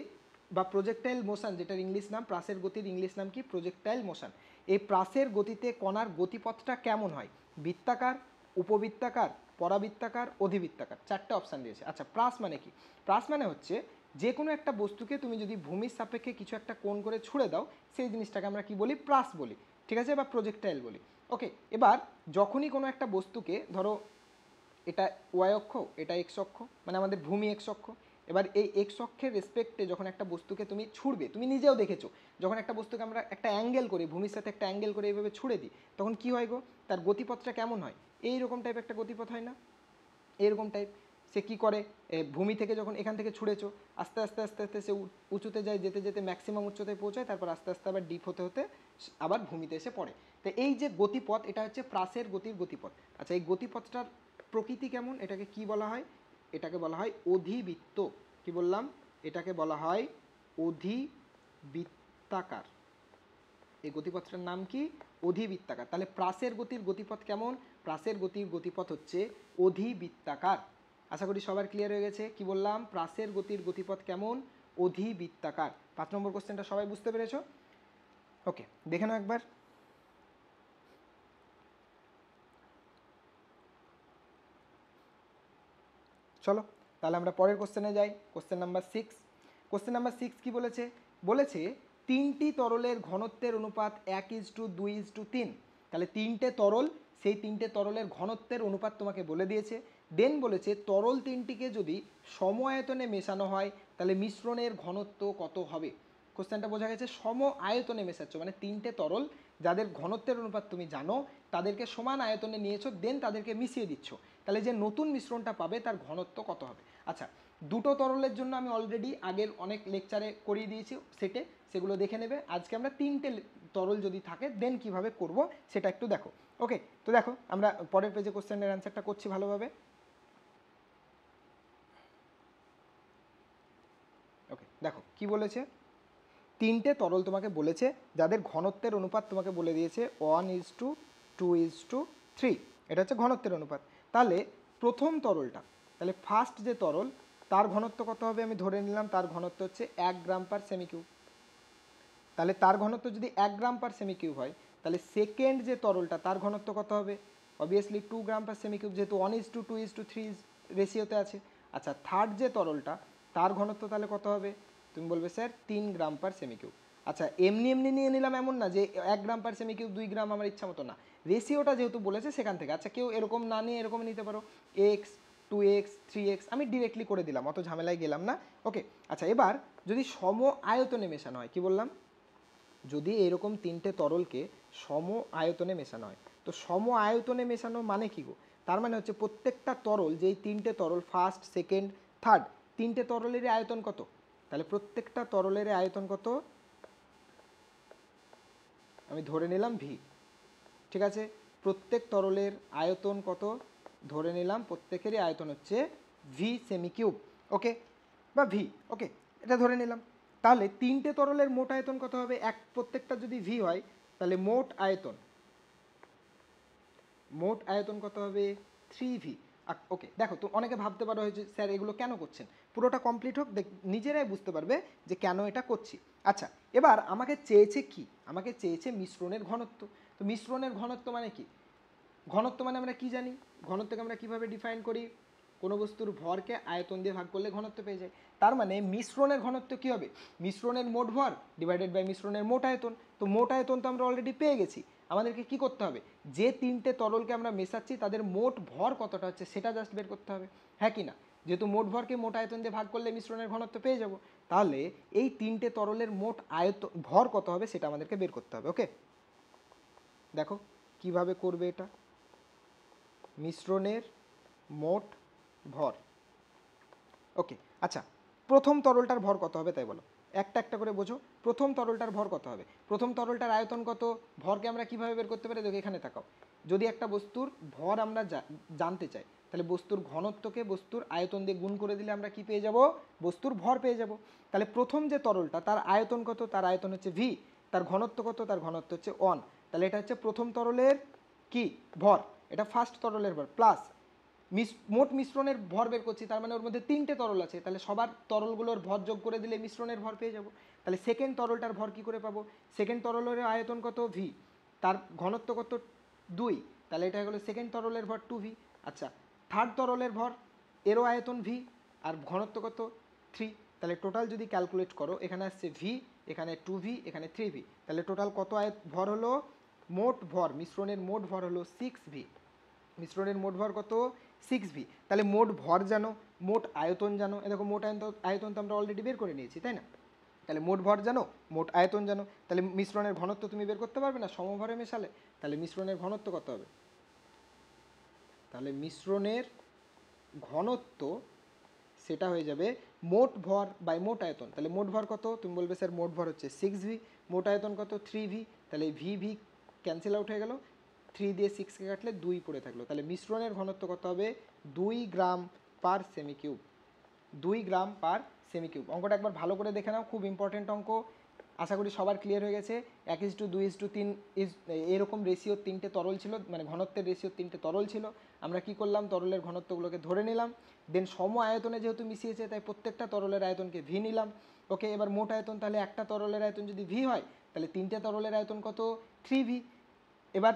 বা প্রজেক্টাইল মোশন যেটার ইংলিশ নাম প্রাসের গতির ইংলিশ নাম কি প্রজেক্টাইল মোশন এই প্রাসের গতিতে কণার গতিপথটা কেমন হয় বৃত্তাকার উপবৃত্তাকার পরাবৃত্তাকার অধিবৃত্তাকার চারটে অপশান দিয়েছে আচ্ছা প্রাস মানে কি প্রাস মানে হচ্ছে যে কোনো একটা বস্তুকে তুমি যদি ভূমির সাপেক্ষে কিছু একটা কোণ করে ছুঁড়ে দাও সেই জিনিসটাকে আমরা কি বলি প্রাস বলি ঠিক আছে বা প্রজেক্টাইল বলি ওকে এবার যখনই কোনো একটা বস্তুকে ধরো এটা ওয়াই অক্ষ এটা এক্স অক্ষ মানে আমাদের ভূমি এক্স অক্ষ এবার এই এক্স অক্ষের রেসপেক্টে যখন একটা বস্তুকে তুমি ছুড়বে তুমি নিজেও দেখেছো যখন একটা বস্তুকে আমরা একটা অ্যাঙ্গেল করি ভূমির সাথে একটা অ্যাঙ্গেল করে এইভাবে ছুড়ে দিই তখন কী হয় গো তার গতিপথটা কেমন হয় এই রকম টাইপ একটা গতিপথ হয় না এইরকম টাইপ সে কী করে ভূমি থেকে যখন এখান থেকে ছুঁড়েছো আস্তে আস্তে আস্তে আস্তে সে উঁচুতে যায় যেতে যেতে ম্যাক্সিমাম উচ্চতায় পৌঁছায় তারপর আস্তে আস্তে আবার ডিপ হতে হতে আবার ভূমিতে এসে পড়ে তো এই যে গতিপথ এটা হচ্ছে প্রাসের গতির গতিপথ আচ্ছা এই গতিপথটার প্রকৃতি কেমন এটাকে কি বলা হয় এটাকে বলা হয় অধিবৃত্ত কি বললাম এটাকে বলা হয় অধিবৃত্তাকার এই গতিপথটার নাম কি অধিবৃত্তাকার তাহলে প্রাসের গতির গতিপথ কেমন প্রাসের গতির গতিপথ হচ্ছে অধিবৃত্তাকার আশা করি সবার ক্লিয়ার হয়ে গেছে কি বললাম প্রাসের গতির গতিপথ কেমন অধিবৃত্তাকার পাঁচ নম্বর কোশ্চেনটা সবাই বুঝতে পেরেছ ওকে দেখে নাও একবার চলো তাহলে আমরা পরের কোশ্চেনে যাই question number six question number six কী বলেছে বলেছে তিনটি তরলের ঘনত্বের অনুপাত এক ইজ টু দুই ইজ টু তিন তাহলে তিনটে তরল সেই তিনটে তরলের ঘনত্বের অনুপাত তোমাকে বলে দিয়েছে দেন বলেছে তরল তিনটিকে যদি সম আয়তনে মেশানো হয় তাহলে মিশ্রণের ঘনত্ব কত হবে কোশ্চেনটা বোঝা গেছে সম আয়তনে মেশাচ্ছ মানে তিনটে তরল যাদের ঘনত্বের অনুপাত তুমি জানো তাদেরকে সমান আয়তনে নিয়েছো দেন তাদেরকে মিশিয়ে দিচ্ছ তাহলে যে নতুন মিশ্রণটা পাবে তার ঘনত্ব কত হবে আচ্ছা দুটো তরলের জন্য আমি অলরেডি আগের অনেক লেকচারে করিয়ে দিয়েছি সেটে সেগুলো দেখে নেবে আজকে আমরা তিনটে তরল যদি থাকে দেন কিভাবে করব সেটা একটু দেখো ওকে তো দেখো আমরা পরের পেজে কোশ্চেনের অ্যান্সারটা করছি ভালোভাবে ওকে দেখো কি বলেছে তিনটে তরল তোমাকে বলেছে যাদের ঘনত্বের অনুপাত তোমাকে বলে দিয়েছে one is to two is to three এটা হচ্ছে ঘনত্বের অনুপাত তাহলে প্রথম তরলটা তাহলে ফার্স্ট যে তরল তার ঘনত্ব কত হবে আমি ধরে নিলাম তার ঘনত্ব হচ্ছে এক গ্রাম পার সেমি কিউব তাহলে তার ঘনত্ব যদি এক গ্রাম পার সেমি কিউব হয় তাহলে সেকেন্ড যে তরলটা তার ঘনত্ব কত হবে অবভিয়াসলি টু গ্রাম পার সেমি কিউব যেহেতু one is to two is to three is রেশিওতে আছে আচ্ছা থার্ড যে তরলটা তার ঘনত্ব তাহলে কত হবে তুমি বলবে স্যার তিন গ্রাম পার সেমি কিউব আচ্ছা এমনি এমনি নিয়ে নিলাম এমন না যে এক গ্রাম পারছে কেউ দুই গ্রাম আমার ইচ্ছা মতো না রেশিওটা যেহেতু বলেছে সেখান থেকে আচ্ছা কেউ এরকম না নিয়ে এরকম নিতে পারো X two X three X আমি ডিরেক্টলি করে দিলাম অত ঝামেলায় গেলাম না ওকে আচ্ছা এবার যদি সম আয়তনে মেশানো হয় কি বললাম যদি এরকম তিনটে তরলকে সম আয়তনে মেশানো হয় তো সম আয়তনে মেশানো মানে কী গো তার মানে হচ্ছে প্রত্যেকটা তরল যেই তিনটে তরল ফার্স্ট সেকেন্ড থার্ড তিনটে তরলেরই আয়তন কত তাহলে প্রত্যেকটা তরলের আয়তন কত আমি ধরে নিলাম ভি ঠিক আছে প্রত্যেক তরলের আয়তন কত ধরে নিলাম প্রত্যেকেরই আয়তন হচ্ছে ভি সেমি কিউব ওকে বা ভি ওকে এটা ধরে নিলাম তাহলে তিনটে তরলের মোট আয়তন কত হবে এক প্রত্যেকটা যদি ভি হয় তাহলে মোট আয়তন মোট আয়তন কত হবে থ্রি ভি ওকে দেখো তো অনেকে ভাবতে পারো হয়েছে স্যার এগুলো কেন করছেন পুরোটা কমপ্লিট হোক দেখ নিজেরাই বুঝতে পারবে যে কেন এটা করছি আচ্ছা এবার আমাকে চেয়েছে কি আমাকে চেয়েছে মিশ্রণের ঘনত্ব তো মিশ্রণের ঘনত্ব মানে কি ঘনত্ব মানে আমরা কি জানি ঘনত্বকে আমরা কিভাবে ডিফাইন করি কোনো বস্তুর ভরকে আয়তন দিয়ে ভাগ করলে ঘনত্ব পেয়ে যায় তার মানে মিশ্রণের ঘনত্ব কী হবে মিশ্রণের মোট ভর ডিভাইডেড বাই মিশ্রণের মোট আয়তন তো মোট আয়তন তো আমরা অলরেডি পেয়ে গেছি আমাদেরকে কি করতে হবে যে তিনটে তরলকে আমরা মেশাচ্ছি তাদের মোট ভর কতটা হচ্ছে সেটা জাস্ট বের করতে হবে হ্যাঁ কি না যেহেতু মোট ভরকে মোট আয়তন দিয়ে ভাগ করলে মিশ্রণের ঘনত্ব পেয়ে যাব তাহলে এই তিনটে তরলের মোট আয়ত ভর কত হবে সেটা আমাদেরকে বের করতে হবে ওকে দেখো কিভাবে করবে এটা মিশ্রণের মোট ভর ওকে আচ্ছা প্রথম তরলটার ভর কত হবে তাই বলো একটা একটা করে বোঝো প্রথম তরলটার ভর কত হবে প্রথম তরলটার আয়তন কত ভরকে আমরা কীভাবে বের করতে পারি দেখো এখানে তাকাও যদি একটা বস্তুর ভর আমরা জানতে চাই তাহলে বস্তুর ঘনত্বকে বস্তুর আয়তন দিয়ে গুণ করে দিলে আমরা কি পেয়ে যাব বস্তুর ভর পেয়ে যাব তাহলে প্রথম যে তরলটা তার আয়তন কত তার আয়তন হচ্ছে ভি তার ঘনত্ব কত তার ঘনত্ব হচ্ছে অন তাহলে এটা হচ্ছে প্রথম তরলের কি ভর এটা ফার্স্ট তরলের ভর প্লাস মিস মোট মিশ্রণের ভর বের করছি তার মানে ওর মধ্যে তিনটে তরল আছে তাহলে সবার তরলগুলোর ভর যোগ করে দিলে মিশ্রণের ভর পেয়ে যাব তাহলে সেকেন্ড তরলটার ভর কী করে পাবো সেকেন্ড তরলের আয়তন কত ভি তার ঘনত্ব কত দুই তাহলে এটা হলো সেকেন্ড তরলের ভর টু ভি আচ্ছা থার্ড তরলের ভর এরও আয়তন ভি আর ঘনত্ব কত থ্রি তাহলে টোটাল যদি ক্যালকুলেট করো এখানে আসছে ভি এখানে টু ভি এখানে থ্রি ভি তাহলে টোটাল কত আয়ত ভর হলো মোট ভর মিশ্রণের মোট ভর হলো সিক্স ভি মিশ্রণের মোট ভর কত সিক্স ভি তাহলে মোট ভর জানো মোট আয়তন জানো এরকম মোট আয়তন আয়তন তো আমরা অলরেডি বের করে নিয়েছি তাই না তাহলে মোট ভর জানো মোট আয়তন জানো তাহলে মিশ্রণের ঘনত্ব তুমি বের করতে পারবে না সমভরে মেশালে তাহলে মিশ্রণের ঘনত্ব কত হবে তাহলে মিশ্রণের ঘনত্ব সেটা হয়ে যাবে মোট ভর বাই মোট আয়তন তাহলে মোট ভর কত তুমি বলবে স্যার মোট ভর হচ্ছে সিক্স ভি মোট আয়তন কত থ্রি ভি তাহলে ভি ভি ক্যান্সেল আউট হয়ে গেল থ্রি দিয়ে সিক্সকে কাটলে দুই পড়ে থাকলো তাহলে মিশ্রণের ঘনত্ব কত হবে দুই গ্রাম পার সেমি কিউব দুই গ্রাম পার সেমি কিউব অঙ্কটা একবার ভালো করে দেখে নাও খুব ইম্পর্টেন্ট অঙ্ক আশা করি সবার ক্লিয়ার হয়ে গেছে এক ইস টু দুই ইস টু তিন ইস এরকম রেশিও তিনটে তরল ছিল মানে ঘনত্বের রেশিও তিনটে তরল ছিল আমরা কি করলাম তরলের ঘনত্বগুলোকে ধরে নিলাম দেন সম আয়তনে যেহেতু মিশিয়েছে তাই প্রত্যেকটা তরলের আয়তনকে ভি নিলাম ওকে এবার মোট আয়তন তাহলে একটা তরলের আয়তন যদি ভি হয় তাহলে তিনটে তরলের আয়তন কত থ্রি ভি এবার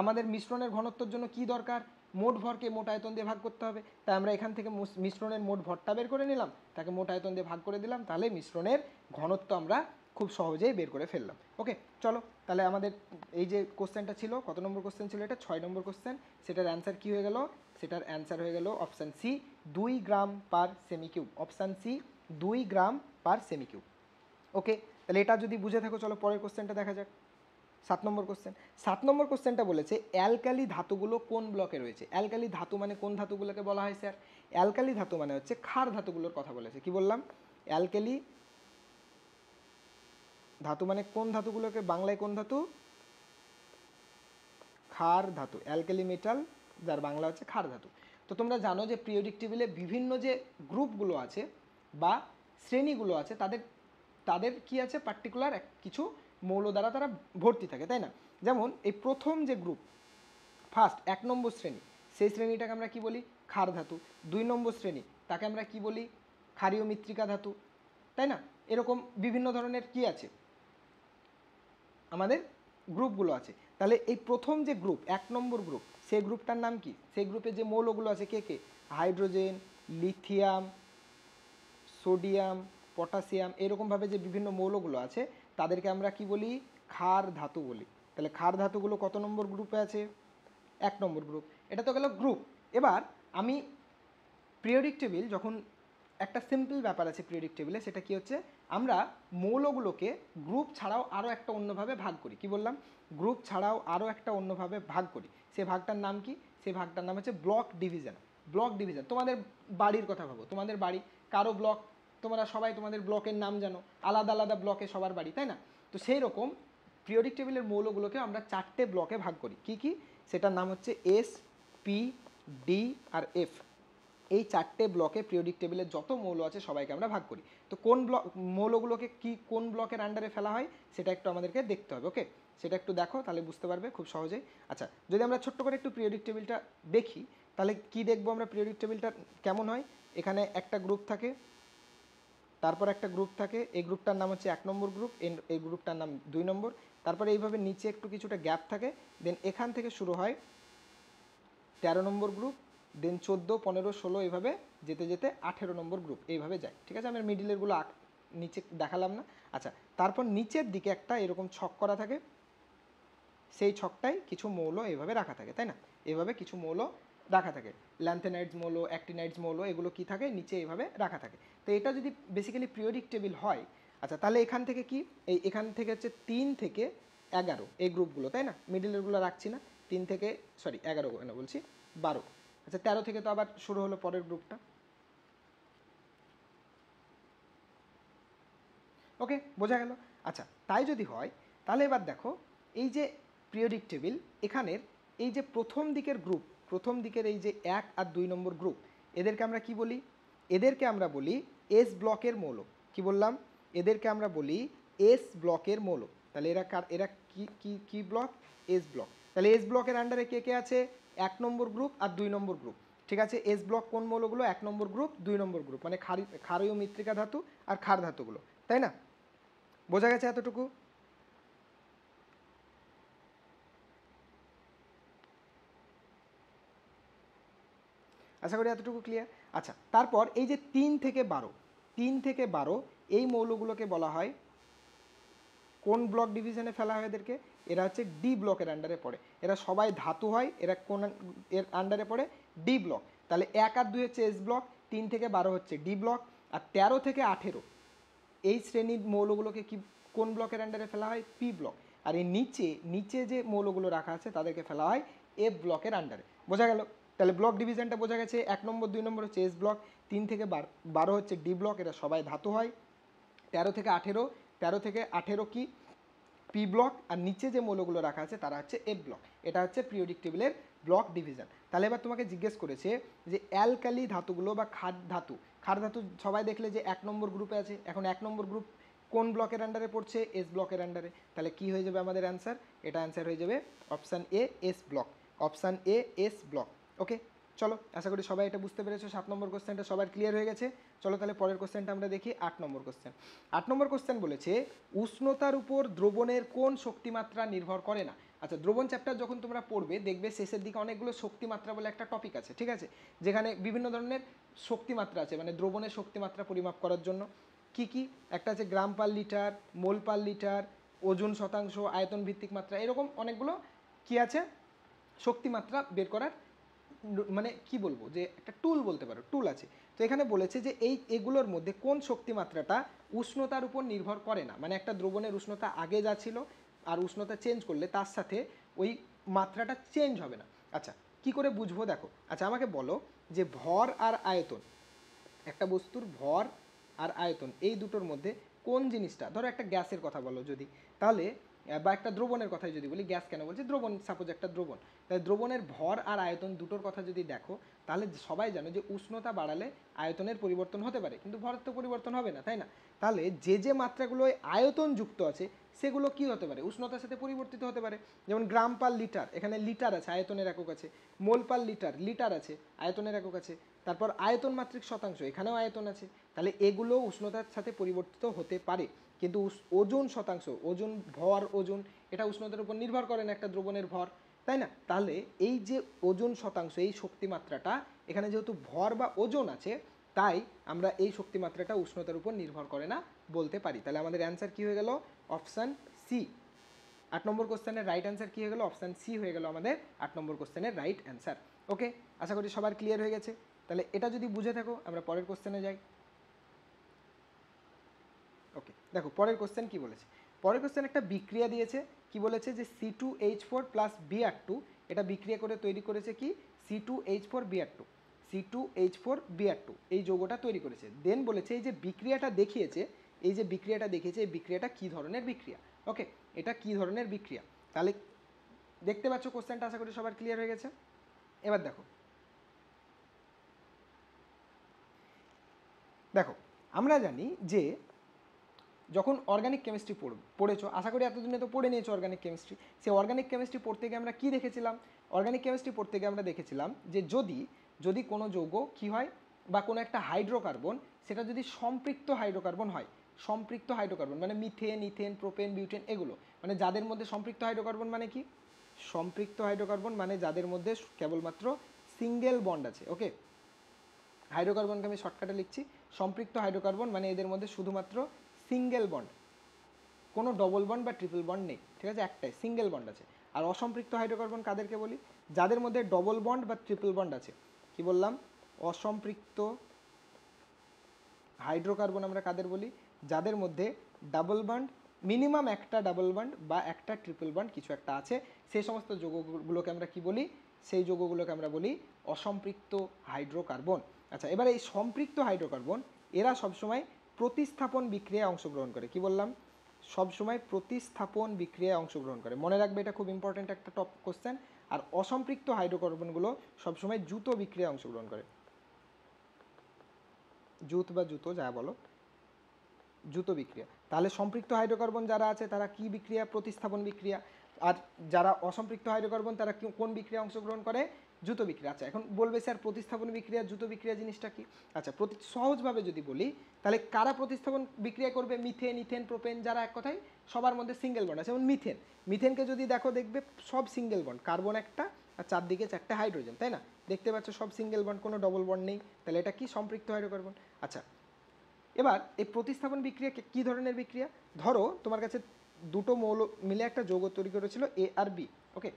আমাদের মিশ্রণের ঘনত্বর জন্য কি দরকার মোট ভরকে মোট আয়তন দিয়ে ভাগ করতে হবে তাই আমরা এখান থেকে মিশ্রণের মোট ভরটা বের করে নিলাম তাকে মোট আয়তন দিয়ে ভাগ করে দিলাম তাহলে মিশ্রণের ঘনত্ব আমরা খুব সহজেই বের করে ফেললাম ওকে চলো তাহলে আমাদের এই যে কোশ্চেনটা ছিল কত নম্বর কোশ্চেন ছিল এটা ছয় নম্বর কোশ্চেন সেটার অ্যান্সার কী হয়ে গেল সেটার অ্যান্সার হয়ে গেল অপশান সি দুই gram per cube option C দুই গ্রাম পার কিউব ওকে তাহলে এটা যদি বুঝে থাকো চলো পরের কোশ্চেনটা দেখা যাক সাত নম্বর কোশ্চেন সাত নম্বর কোশ্চেনটা বলেছে অ্যালকালি ধাতুগুলো কোন ব্লকে রয়েছে অ্যালকালি ধাতু মানে কোন ধাতুগুলোকে বলা হয় স্যার অ্যালকালি ধাতু মানে হচ্ছে ক্ষার ধাতুগুলোর কথা বলেছে কি বললাম অ্যালকালি ধাতু মানে কোন ধাতুগুলোকে বাংলায় কোন ধাতু খার ধাতু অ্যালকালি মেটাল যার বাংলা হচ্ছে খার ধাতু তো তোমরা জানো যে পিরিয়ডিক টেবিলে বিভিন্ন যে গ্রুপগুলো আছে বা শ্রেণীগুলো আছে তাদের তাদের কি আছে পার্টিকুলার কিছু মৌল দ্বারা তারা ভর্তি থাকে তাই না যেমন এই প্রথম যে গ্রুপ ফার্স্ট এক নম্বর শ্রেণী সেই শ্রেণীটাকে আমরা কি বলি ক্ষার ধাতু দুই নম্বর শ্রেণী তাকে আমরা কি বলি ক্ষারীয় মৃত্তিকা ধাতু তাই না এরকম বিভিন্ন ধরনের কি আছে আমাদের গ্রুপগুলো আছে তাহলে এই প্রথম যে গ্রুপ এক নম্বর গ্রুপ সেই গ্রুপটার নাম কি সেই গ্রুপে যে মৌলগুলো আছে কে কে হাইড্রোজেন লিথিয়াম সোডিয়াম পটাশিয়াম এরকমভাবে যে বিভিন্ন মৌলগুলো আছে তাদেরকে আমরা কি বলি ক্ষার ধাতু বলি তাহলে ক্ষার ধাতুগুলো কত নম্বর গ্রুপে আছে এক নম্বর গ্রুপ এটা তো গেল গ্রুপ এবার আমি পিরিয়ডিক টেবিল যখন একটা সিম্পল ব্যাপার আছে পিরিয়ডিক টেবিলে সেটা কি হচ্ছে আমরা মৌলগুলোকে গ্রুপ ছাড়াও আরও একটা অন্যভাবে ভাগ করি কি বললাম গ্রুপ ছাড়াও আরও একটা অন্যভাবে ভাগ করি সে ভাগটার নাম কি সে ভাগটার নাম হচ্ছে ব্লক ডিভিশন ব্লক ডিভিশন তোমাদের বাড়ির কথা ভাবো তোমাদের বাড়ি কারো ব্লক তোমরা সবাই তোমাদের ব্লকের নাম জানো আলাদা আলাদা ব্লকে সবার বাড়ি তাই না তো সেই রকম পিরিয়ডিক টেবিলের মৌলগুলোকে আমরা চারটে ব্লকে ভাগ করি কি কি সেটার নাম হচ্ছে এস পি ডি আর এফ এই চারটে ব্লকে পিরিয়ডিক টেবিলের যত মৌল আছে সবাইকে আমরা ভাগ করি তো কোন ব্লক মৌলগুলোকে কি কোন ব্লকের আন্ডারে ফেলা হয় সেটা একটু আমাদেরকে দেখতে হবে ওকে সেটা একটু দেখো তাহলে বুঝতে পারবে খুব সহজেই আচ্ছা যদি আমরা ছোট্ট করে একটু পিরিয়ডিক টেবিলটা দেখি তাহলে কি দেখবো আমরা পিরিয়ডিক টেবিলটা কেমন হয় এখানে একটা গ্রুপ থাকে তারপর একটা গ্রুপ থাকে এই গ্রুপটার নাম হচ্ছে এক নম্বর গ্রুপ এই গ্রুপটার নাম দুই নম্বর তারপরে এইভাবে নিচে একটু কিছুটা গ্যাপ থাকে দেন এখান থেকে শুরু হয় তেরো নম্বর গ্রুপ দেন চোদ্দো পনেরো ষোলো এইভাবে যেতে যেতে আঠেরো নম্বর গ্রুপ এইভাবে যায় ঠিক আছে আমি মিডিলেরগুলো নিচে দেখালাম না আচ্ছা তারপর নিচের দিকে একটা এরকম ছক করা থাকে সেই ছকটাই কিছু মৌল এভাবে রাখা থাকে তাই না এভাবে কিছু মৌল রাখা থাকে ল্যান্থেনাইডস মৌল অ্যাক্টিনাইডস মৌল এগুলো কি থাকে নিচে এভাবে রাখা থাকে তো এটা যদি বেসিক্যালি পিরিয়ডিক টেবিল হয় আচ্ছা তাহলে এখান থেকে কি এই এখান থেকে হচ্ছে তিন থেকে এগারো এই গ্রুপগুলো তাই না মিডিলেরগুলো রাখছি না তিন থেকে সরি এগারো কেন বলছি বারো আচ্ছা তেরো থেকে তো আবার শুরু হলো পরের গ্রুপটা ওকে বোঝা গেল আচ্ছা তাই যদি হয় তাহলে এবার দেখো এই যে পিরিয়ডিক টেবিল এখানের এই যে প্রথম দিকের গ্রুপ প্রথম দিকের এই যে এক আর দুই নম্বর গ্রুপ এদেরকে আমরা কি বলি এদেরকে আমরা বলি এস ব্লকের মৌল কি বললাম এদেরকে আমরা বলি এস ব্লকের মৌল তাহলে এরা কার এরা কি কি কি ব্লক এস ব্লক তাহলে এস ব্লকের আন্ডারে কে কে আছে এক নম্বর গ্রুপ আর দুই নম্বর গ্রুপ ঠিক আছে এস ব্লক কোন মৌলগুলো এক নম্বর গ্রুপ দুই নম্বর গ্রুপ মানে খারি ক্ষারীয় মৃত্তিকা ধাতু আর খার ধাতুগুলো তাই না বোঝা গেছে এতটুকু আশা করি এতটুকু ক্লিয়ার আচ্ছা তারপর এই যে তিন থেকে বারো তিন থেকে বারো এই মৌলগুলোকে বলা হয় কোন ব্লক ডিভিশনে ফেলা হয় এদেরকে এরা হচ্ছে ডি ব্লকের আন্ডারে পড়ে এরা সবাই ধাতু হয় এরা কোন এর আন্ডারে পড়ে ডি ব্লক তাহলে এক আর দুই হচ্ছে এস ব্লক তিন থেকে বারো হচ্ছে ডি ব্লক আর তেরো থেকে আঠেরো এই শ্রেণীর মৌলগুলোকে কি কোন ব্লকের আন্ডারে ফেলা হয় পি ব্লক আর এই নিচে নিচে যে মৌলগুলো রাখা আছে তাদেরকে ফেলা হয় এফ ব্লকের আন্ডারে বোঝা গেল তাহলে ব্লক ডিভিশনটা বোঝা গেছে এক নম্বর দুই নম্বর হচ্ছে এস ব্লক তিন থেকে বারো হচ্ছে ডি ব্লক এরা সবাই ধাতু হয় তেরো থেকে আঠেরো তেরো থেকে আঠেরো কি পি ব্লক আর নিচে যে মৌলগুলো রাখা আছে তারা হচ্ছে এফ ব্লক এটা হচ্ছে পিরিয়ডিক টেবিলের ব্লক ডিভিশন তাহলে এবার তোমাকে জিজ্ঞেস করেছে যে অ্যালকালি ধাতুগুলো বা খার ধাতু খার ধাতু সবাই দেখলে যে এক নম্বর গ্রুপে আছে এখন এক নম্বর গ্রুপ কোন ব্লকের আন্ডারে পড়ছে এস ব্লকের আন্ডারে তাহলে কি হয়ে যাবে আমাদের অ্যান্সার এটা অ্যান্সার হয়ে যাবে option A S block option A S block okay চলো আশা করি সবাই এটা বুঝতে পেরেছো সাত নম্বর কোশ্চেনটা সবার ক্লিয়ার হয়ে গেছে চলো তাহলে পরের কোশ্চেনটা আমরা দেখি আট নম্বর কোশ্চেন আট নম্বর কোশ্চেন বলেছে উষ্ণতার উপর দ্রবণের কোন শক্তিমাত্রা নির্ভর করে না আচ্ছা দ্রবণ চ্যাপ্টার যখন তোমরা পড়বে দেখবে শেষের দিকে অনেকগুলো শক্তিমাত্রা বলে একটা টপিক আছে ঠিক আছে যেখানে বিভিন্ন ধরনের শক্তিমাত্রা আছে মানে দ্রবণের শক্তিমাত্রা পরিমাপ করার জন্য কি কি একটা আছে গ্রাম পার লিটার মোল পার লিটার ওজন শতাংশ আয়তন ভিত্তিক মাত্রা এরকম অনেকগুলো কি আছে শক্তিমাত্রা বের করার মানে কি বলবো যে একটা টুল বলতে পারো টুল আছে তো এখানে বলেছে যে এই এগুলোর মধ্যে কোন শক্তিমাত্রাটা উষ্ণতার উপর নির্ভর করে না মানে একটা দ্রবণের উষ্ণতা আগে যা ছিল আর উষ্ণতা চেঞ্জ করলে তার সাথে ওই মাত্রাটা চেঞ্জ হবে না আচ্ছা কি করে বুঝবো দেখো আচ্ছা আমাকে বলো যে ভর আর আয়তন একটা বস্তুর ভর আর আয়তন এই দুটোর মধ্যে কোন জিনিসটা ধরো একটা গ্যাসের কথা বলো যদি তাহলে বা একটা দ্রবণের কথাই যদি বলি গ্যাস কেন বলছি দ্রবণ সাপোজ একটা দ্রবণ তাই দ্রবণের ভর আর আয়তন দুটোর কথা যদি দেখো তাহলে সবাই জানো যে উষ্ণতা বাড়ালে আয়তনের পরিবর্তন হতে পারে কিন্তু ভরের তো পরিবর্তন হবে না তাই না তাহলে যে যে মাত্রাগুলো আয়তন যুক্ত আছে সেগুলো কি হতে পারে উষ্ণতার সাথে পরিবর্তিত হতে পারে যেমন গ্রাম পার লিটার এখানে লিটার আছে আয়তনের একক আছে মোল পার লিটার লিটার আছে আয়তনের একক আছে তারপর আয়তন মাত্রিক শতাংশ এখানেও আয়তন আছে তাহলে এগুলো উষ্ণতার সাথে পরিবর্তিত হতে পারে কিন্তু ওজন শতাংশ ওজন ভর ওজন এটা উষ্ণতার উপর নির্ভর করে না একটা দ্রবণের ভর তাই না তাহলে এই যে ওজন শতাংশ এই শক্তিমাত্রাটা এখানে যেহেতু ভর বা ওজন আছে তাই আমরা এই শক্তিমাত্রাটা উষ্ণতার উপর নির্ভর করে না বলতে পারি তাহলে আমাদের অ্যান্সার কী হয়ে গেল অপশান সি আট নম্বর কোশ্চেনের রাইট অ্যান্সার কী হয়ে গেলো অপশান সি হয়ে গেল আমাদের আট নম্বর কোশ্চেনের রাইট অ্যান্সার ওকে আশা করি সবার ক্লিয়ার হয়ে গেছে তাহলে এটা যদি বুঝে থাকো আমরা পরের কোশ্চেনে যাই দেখো পরের কোশ্চেন কি বলেছে পরের কোশ্চেন একটা বিক্রিয়া দিয়েছে কি বলেছে যে C two H four plus BR two এটা বিক্রিয়া করে তৈরি করেছে কি C two H four BR two C two H four BR two এই যৌগটা তৈরি করেছে দেন বলেছে এই যে বিক্রিয়াটা দেখিয়েছে এই যে বিক্রিয়াটা দেখিয়েছে এই বিক্রিয়াটা কী ধরনের বিক্রিয়া ওকে এটা কী ধরনের বিক্রিয়া তাহলে দেখতে পাচ্ছ কোশ্চেনটা আশা করি সবার ক্লিয়ার হয়ে গেছে এবার দেখো দেখো আমরা জানি যে যখন অর্গানিক কেমিস্ট্রি পড় পড়েছো আশা করি এতদিনে তো পড়ে নিয়েছো অর্গানিক কেমিস্ট্রি সে অর্গানিক কেমিস্ট্রি পড়তে গিয়ে আমরা কী দেখেছিলাম অর্গানিক কেমিস্ট্রি পড়তে গিয়ে আমরা দেখেছিলাম যে যদি যদি কোনো যৌগ কী হয় বা কোনো একটা হাইড্রোকার্বন সেটা যদি সম্পৃক্ত হাইড্রোকার্বন হয় সম্পৃক্ত হাইড্রোকার্বন মানে মিথেন ইথেন প্রোপেন বিউটেন এগুলো মানে যাদের মধ্যে সম্পৃক্ত হাইড্রোকার্বন মানে কি সম্পৃক্ত হাইড্রোকার্বন মানে যাদের মধ্যে কেবলমাত্র সিঙ্গেল বন্ড আছে ওকে হাইড্রোকার্বনকে আমি শর্টকাটে লিখছি সম্পৃক্ত হাইড্রোকার্বন মানে এদের মধ্যে শুধুমাত্র সিঙ্গেল বন্ড কোনো ডবল বন্ড বা ট্রিপল বন্ড নেই ঠিক আছে একটাই সিঙ্গেল বন্ড আছে আর অসম্পৃক্ত হাইড্রোকার্বন কাদেরকে বলি যাদের মধ্যে ডবল বন্ড বা ট্রিপল বন্ড আছে কি বললাম অসম্পৃক্ত হাইড্রোকার্বন আমরা কাদের বলি যাদের মধ্যে ডাবল বন্ড মিনিমাম একটা ডাবল বন্ড বা একটা ট্রিপল বন্ড কিছু একটা আছে সেই সমস্ত যোগগুলোকে আমরা কি বলি সেই যোগগুলোকে আমরা বলি অসম্পৃক্ত হাইড্রোকার্বন আচ্ছা এবার এই সম্পৃক্ত হাইড্রোকার্বন এরা সবসময় প্রতিস্থাপন বিক্রিয়ায় অংশগ্রহণ করে কি বললাম সবসময় প্রতিস্থাপন বিক্রিয়ায় অংশগ্রহণ করে মনে রাখবে এটা খুব ইম্পর্ট্যান্ট একটা টপ কোশ্চেন আর অসম্পৃক্ত হাইড্রোকার্বনগুলো সবসময় জুতো বিক্রিয়ায় অংশগ্রহণ করে জুত বা জুতো যা বলো জুতো বিক্রিয়া তাহলে সম্পৃক্ত হাইড্রোকার্বন যারা আছে তারা কি বিক্রিয়া প্রতিস্থাপন বিক্রিয়া আর যারা অসম্পৃক্ত হাইড্রোকার্বন তারা কোন বিক্রিয়া অংশগ্রহণ করে জুতো বিক্রিয়া আচ্ছা এখন বলবে স্যার প্রতিস্থাপন বিক্রিয়া জুতো বিক্রিয়া জিনিসটা কি আচ্ছা প্রতি সহজভাবে যদি বলি তাহলে কারা প্রতিস্থাপন বিক্রিয়া করবে মিথেন ইথেন প্রোপেন যারা এক কথায় সবার মধ্যে সিঙ্গেল বন্ড আছে যেমন মিথেন মিথেনকে যদি দেখো দেখবে সব সিঙ্গেল বন্ড কার্বন একটা আর চারদিকে চারটে হাইড্রোজেন তাই না দেখতে পাচ্ছ সব সিঙ্গেল বন্ড কোনো ডবল বন্ড নেই তাহলে এটা কি সম্পৃক্ত হাইড্রোকার্বন আচ্ছা এবার এই প্রতিস্থাপন বিক্রিয়া কি ধরনের বিক্রিয়া ধরো তোমার কাছে দুটো মৌল মিলে একটা যৌগ তৈরি করেছিল এ আর বি ওকে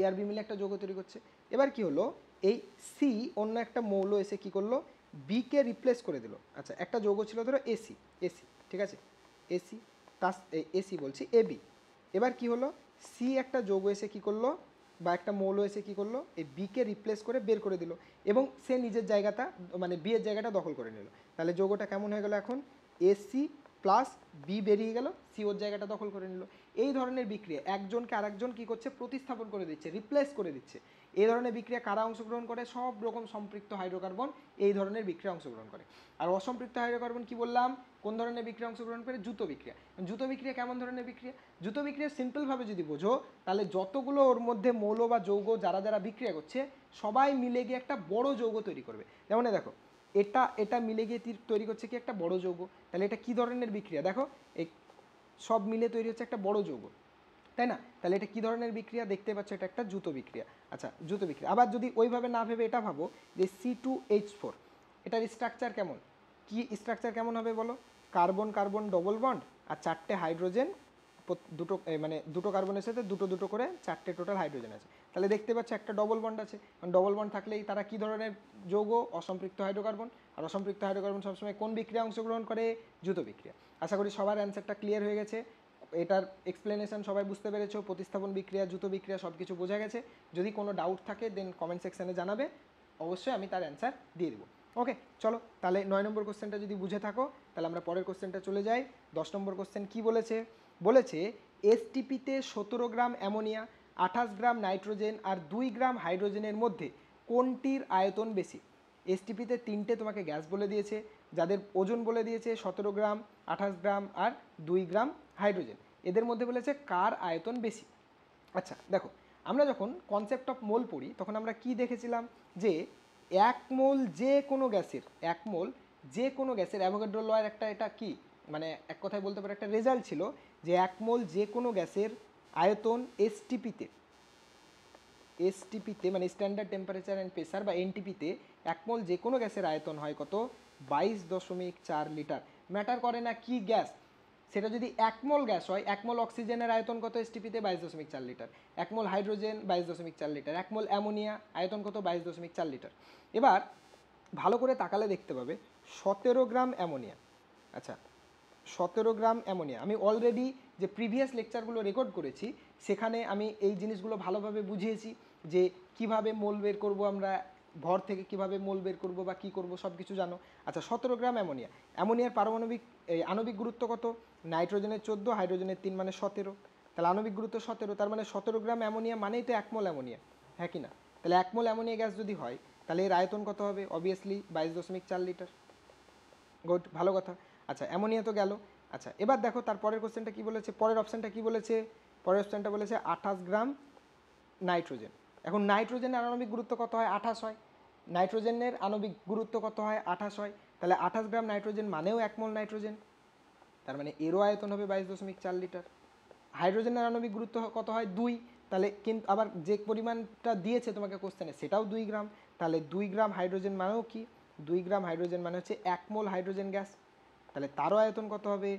এ আর বি মিলে একটা যৌগ তৈরি করছে এবার কি হলো এই সি অন্য একটা মৌল এসে কি করলো বিকে রিপ্লেস করে দিল আচ্ছা একটা যৌগ ছিল ধরো এসি এসি ঠিক আছে এসি তাস এসি বলছি এবি এবার কি হলো সি একটা যৌগ এসে কি করলো বা একটা মৌল এসে কি করলো এই বিকে রিপ্লেস করে বের করে দিল এবং সে নিজের জায়গাটা মানে বিয়ের জায়গাটা দখল করে নিল তাহলে যৌগটা কেমন হয়ে গেল এখন এসি প্লাস বি বেরিয়ে গেল সিওর জায়গাটা দখল করে নিল এই ধরনের বিক্রিয়া একজনকে আরেকজন কি করছে প্রতিস্থাপন করে দিচ্ছে রিপ্লেস করে দিচ্ছে এই ধরনের বিক্রিয়া কারা অংশগ্রহণ করে সব রকম সম্পৃক্ত হাইড্রোকার্বন এই ধরনের বিক্রিয়া অংশগ্রহণ করে আর অসম্পৃক্ত হাইড্রোকার্বন কি বললাম কোন ধরনের বিক্রিয়া অংশগ্রহণ করে জুতো বিক্রিয়া জুতো বিক্রিয়া কেমন ধরনের বিক্রিয়া জুতো বিক্রিয়া সিম্পলভাবে যদি বোঝো তাহলে যতগুলো ওর মধ্যে মৌল বা যৌগ যারা যারা বিক্রিয়া করছে সবাই মিলে গিয়ে একটা বড় যৌগ তৈরি করবে যেমন দেখো এটা এটা মিলে গিয়ে তৈরি করছে কি একটা বড় যৌগ তাহলে এটা কি ধরনের বিক্রিয়া দেখো সব মিলে তৈরি হচ্ছে একটা বড় যৌগ তাই না তাহলে এটা কী ধরনের বিক্রিয়া দেখতে পাচ্ছ এটা একটা জুতো বিক্রিয়া আচ্ছা জুতো বিক্রিয়া আবার যদি ওইভাবে না ভেবে এটা ভাবো যে সি টু এইচ ফোর এটার স্ট্রাকচার কেমন কি স্ট্রাকচার কেমন হবে বলো কার্বন কার্বন ডবল বন্ড আর চারটে হাইড্রোজেন দুটো মানে দুটো কার্বনের সাথে দুটো দুটো করে চারটে টোটাল হাইড্রোজেন আছে তাহলে দেখতে পাচ্ছি একটা ডবল বন্ড আছে ডবল বন্ড থাকলেই তারা কী ধরনের যৌগ অসম্পৃক্ত হাইড্রোকার্বন আর অসম্পৃক্ত হাইড্রোকার্বন সবসময় কোন বিক্রিয়া অংশগ্রহণ করে জুতো বিক্রিয়া আশা করি সবার অ্যান্সারটা ক্লিয়ার হয়ে গেছে এটার এক্সপ্লেনেশন সবাই বুঝতে পেরেছো প্রতিস্থাপন বিক্রিয়া জুতো বিক্রিয়া সব কিছু বোঝা গেছে যদি কোনো ডাউট থাকে দেন কমেন্ট সেকশানে জানাবে অবশ্যই আমি তার অ্যান্সার দিয়ে দেবো ওকে চলো তাহলে নয় নম্বর কোশ্চেনটা যদি বুঝে থাকো তাহলে আমরা পরের কোশ্চেনটা চলে যাই দশ নম্বর কোশ্চেন কী বলেছে বলেছে এসটিপিতে সতেরো গ্রাম অ্যামোনিয়া আঠাশ গ্রাম নাইট্রোজেন আর দুই গ্রাম হাইড্রোজেনের মধ্যে কোনটির আয়তন বেশি এসটিপিতে তিনটে তোমাকে গ্যাস বলে দিয়েছে যাদের ওজন বলে দিয়েছে সতেরো গ্রাম আঠাশ গ্রাম আর দুই গ্রাম হাইড্রোজেন এদের মধ্যে বলেছে কার আয়তন বেশি আচ্ছা দেখো আমরা যখন কনসেপ্ট অফ মোল পড়ি তখন আমরা কি দেখেছিলাম যে এক মোল যে কোনো গ্যাসের এক মোল যে কোনো গ্যাসের অ্যাভোগাড্রো লয়ের একটা এটা কি মানে এক কথায় বলতে পারে একটা রেজাল্ট ছিল যে একমল যে কোনো গ্যাসের আয়তন এসটিপিতে এসটিপিতে মানে স্ট্যান্ডার্ড টেম্পারেচার অ্যান্ড প্রেসার বা এনটিপিতে একমল যে কোনো গ্যাসের আয়তন হয় কত বাইশ দশমিক চার লিটার ম্যাটার করে না কি গ্যাস সেটা যদি একমল গ্যাস হয় একমল অক্সিজেনের আয়তন কত এসটিপিতে বাইশ দশমিক চার লিটার একমল হাইড্রোজেন বাইশ দশমিক চার লিটার একমল অ্যামোনিয়া আয়তন কত বাইশ দশমিক চার লিটার এবার ভালো করে তাকালে দেখতে পাবে সতেরো গ্রাম অ্যামোনিয়া আচ্ছা সতেরো গ্রাম অ্যামোনিয়া আমি অলরেডি যে প্রিভিয়াস লেকচারগুলো রেকর্ড করেছি সেখানে আমি এই জিনিসগুলো ভালোভাবে বুঝিয়েছি যে কিভাবে মোল বের করব আমরা ভর থেকে কিভাবে মোল বের করব বা কি করব সব কিছু জানো আচ্ছা সতেরো গ্রাম অ্যামোনিয়া অ্যামোনিয়ার পারমাণবিক আণবিক গুরুত্ব কত নাইট্রোজেনের চোদ্দো হাইড্রোজেনের তিন মানে সতেরো তাহলে আণবিক গুরুত্ব সতেরো তার মানে সতেরো গ্রাম অ্যামোনিয়া মানেই তো একমল অ্যামোনিয়া হ্যাঁ কি না তাহলে একমল অ্যামোনিয়া গ্যাস যদি হয় তাহলে এর আয়তন কত হবে অবভিয়াসলি বাইশ দশমিক চার লিটার গুড ভালো কথা আচ্ছা অ্যামোনিয়া তো গেল আচ্ছা এবার দেখো তার পরের কোশ্চেনটা কী বলেছে পরের অপশানটা কি বলেছে পরের অপশানটা বলেছে আঠাশ গ্রাম নাইট্রোজেন এখন নাইট্রোজেনের আণবিক গুরুত্ব কত হয় আঠাশ হয় নাইট্রোজেনের আণবিক গুরুত্ব কত হয় আঠাশ হয় তাহলে আঠাশ গ্রাম নাইট্রোজেন মানেও একমল নাইট্রোজেন তার মানে এরও আয়তন হবে বাইশ দশমিক চার লিটার হাইড্রোজেনের আণবিক গুরুত্ব কত হয় দুই তাহলে কিন্তু আবার যে পরিমাণটা দিয়েছে তোমাকে কোশ্চেনে সেটাও দুই গ্রাম তাহলে দুই গ্রাম হাইড্রোজেন মানেও কি দুই গ্রাম হাইড্রোজেন মানে হচ্ছে একমোল হাইড্রোজেন গ্যাস তাহলে তারও আয়তন কত হবে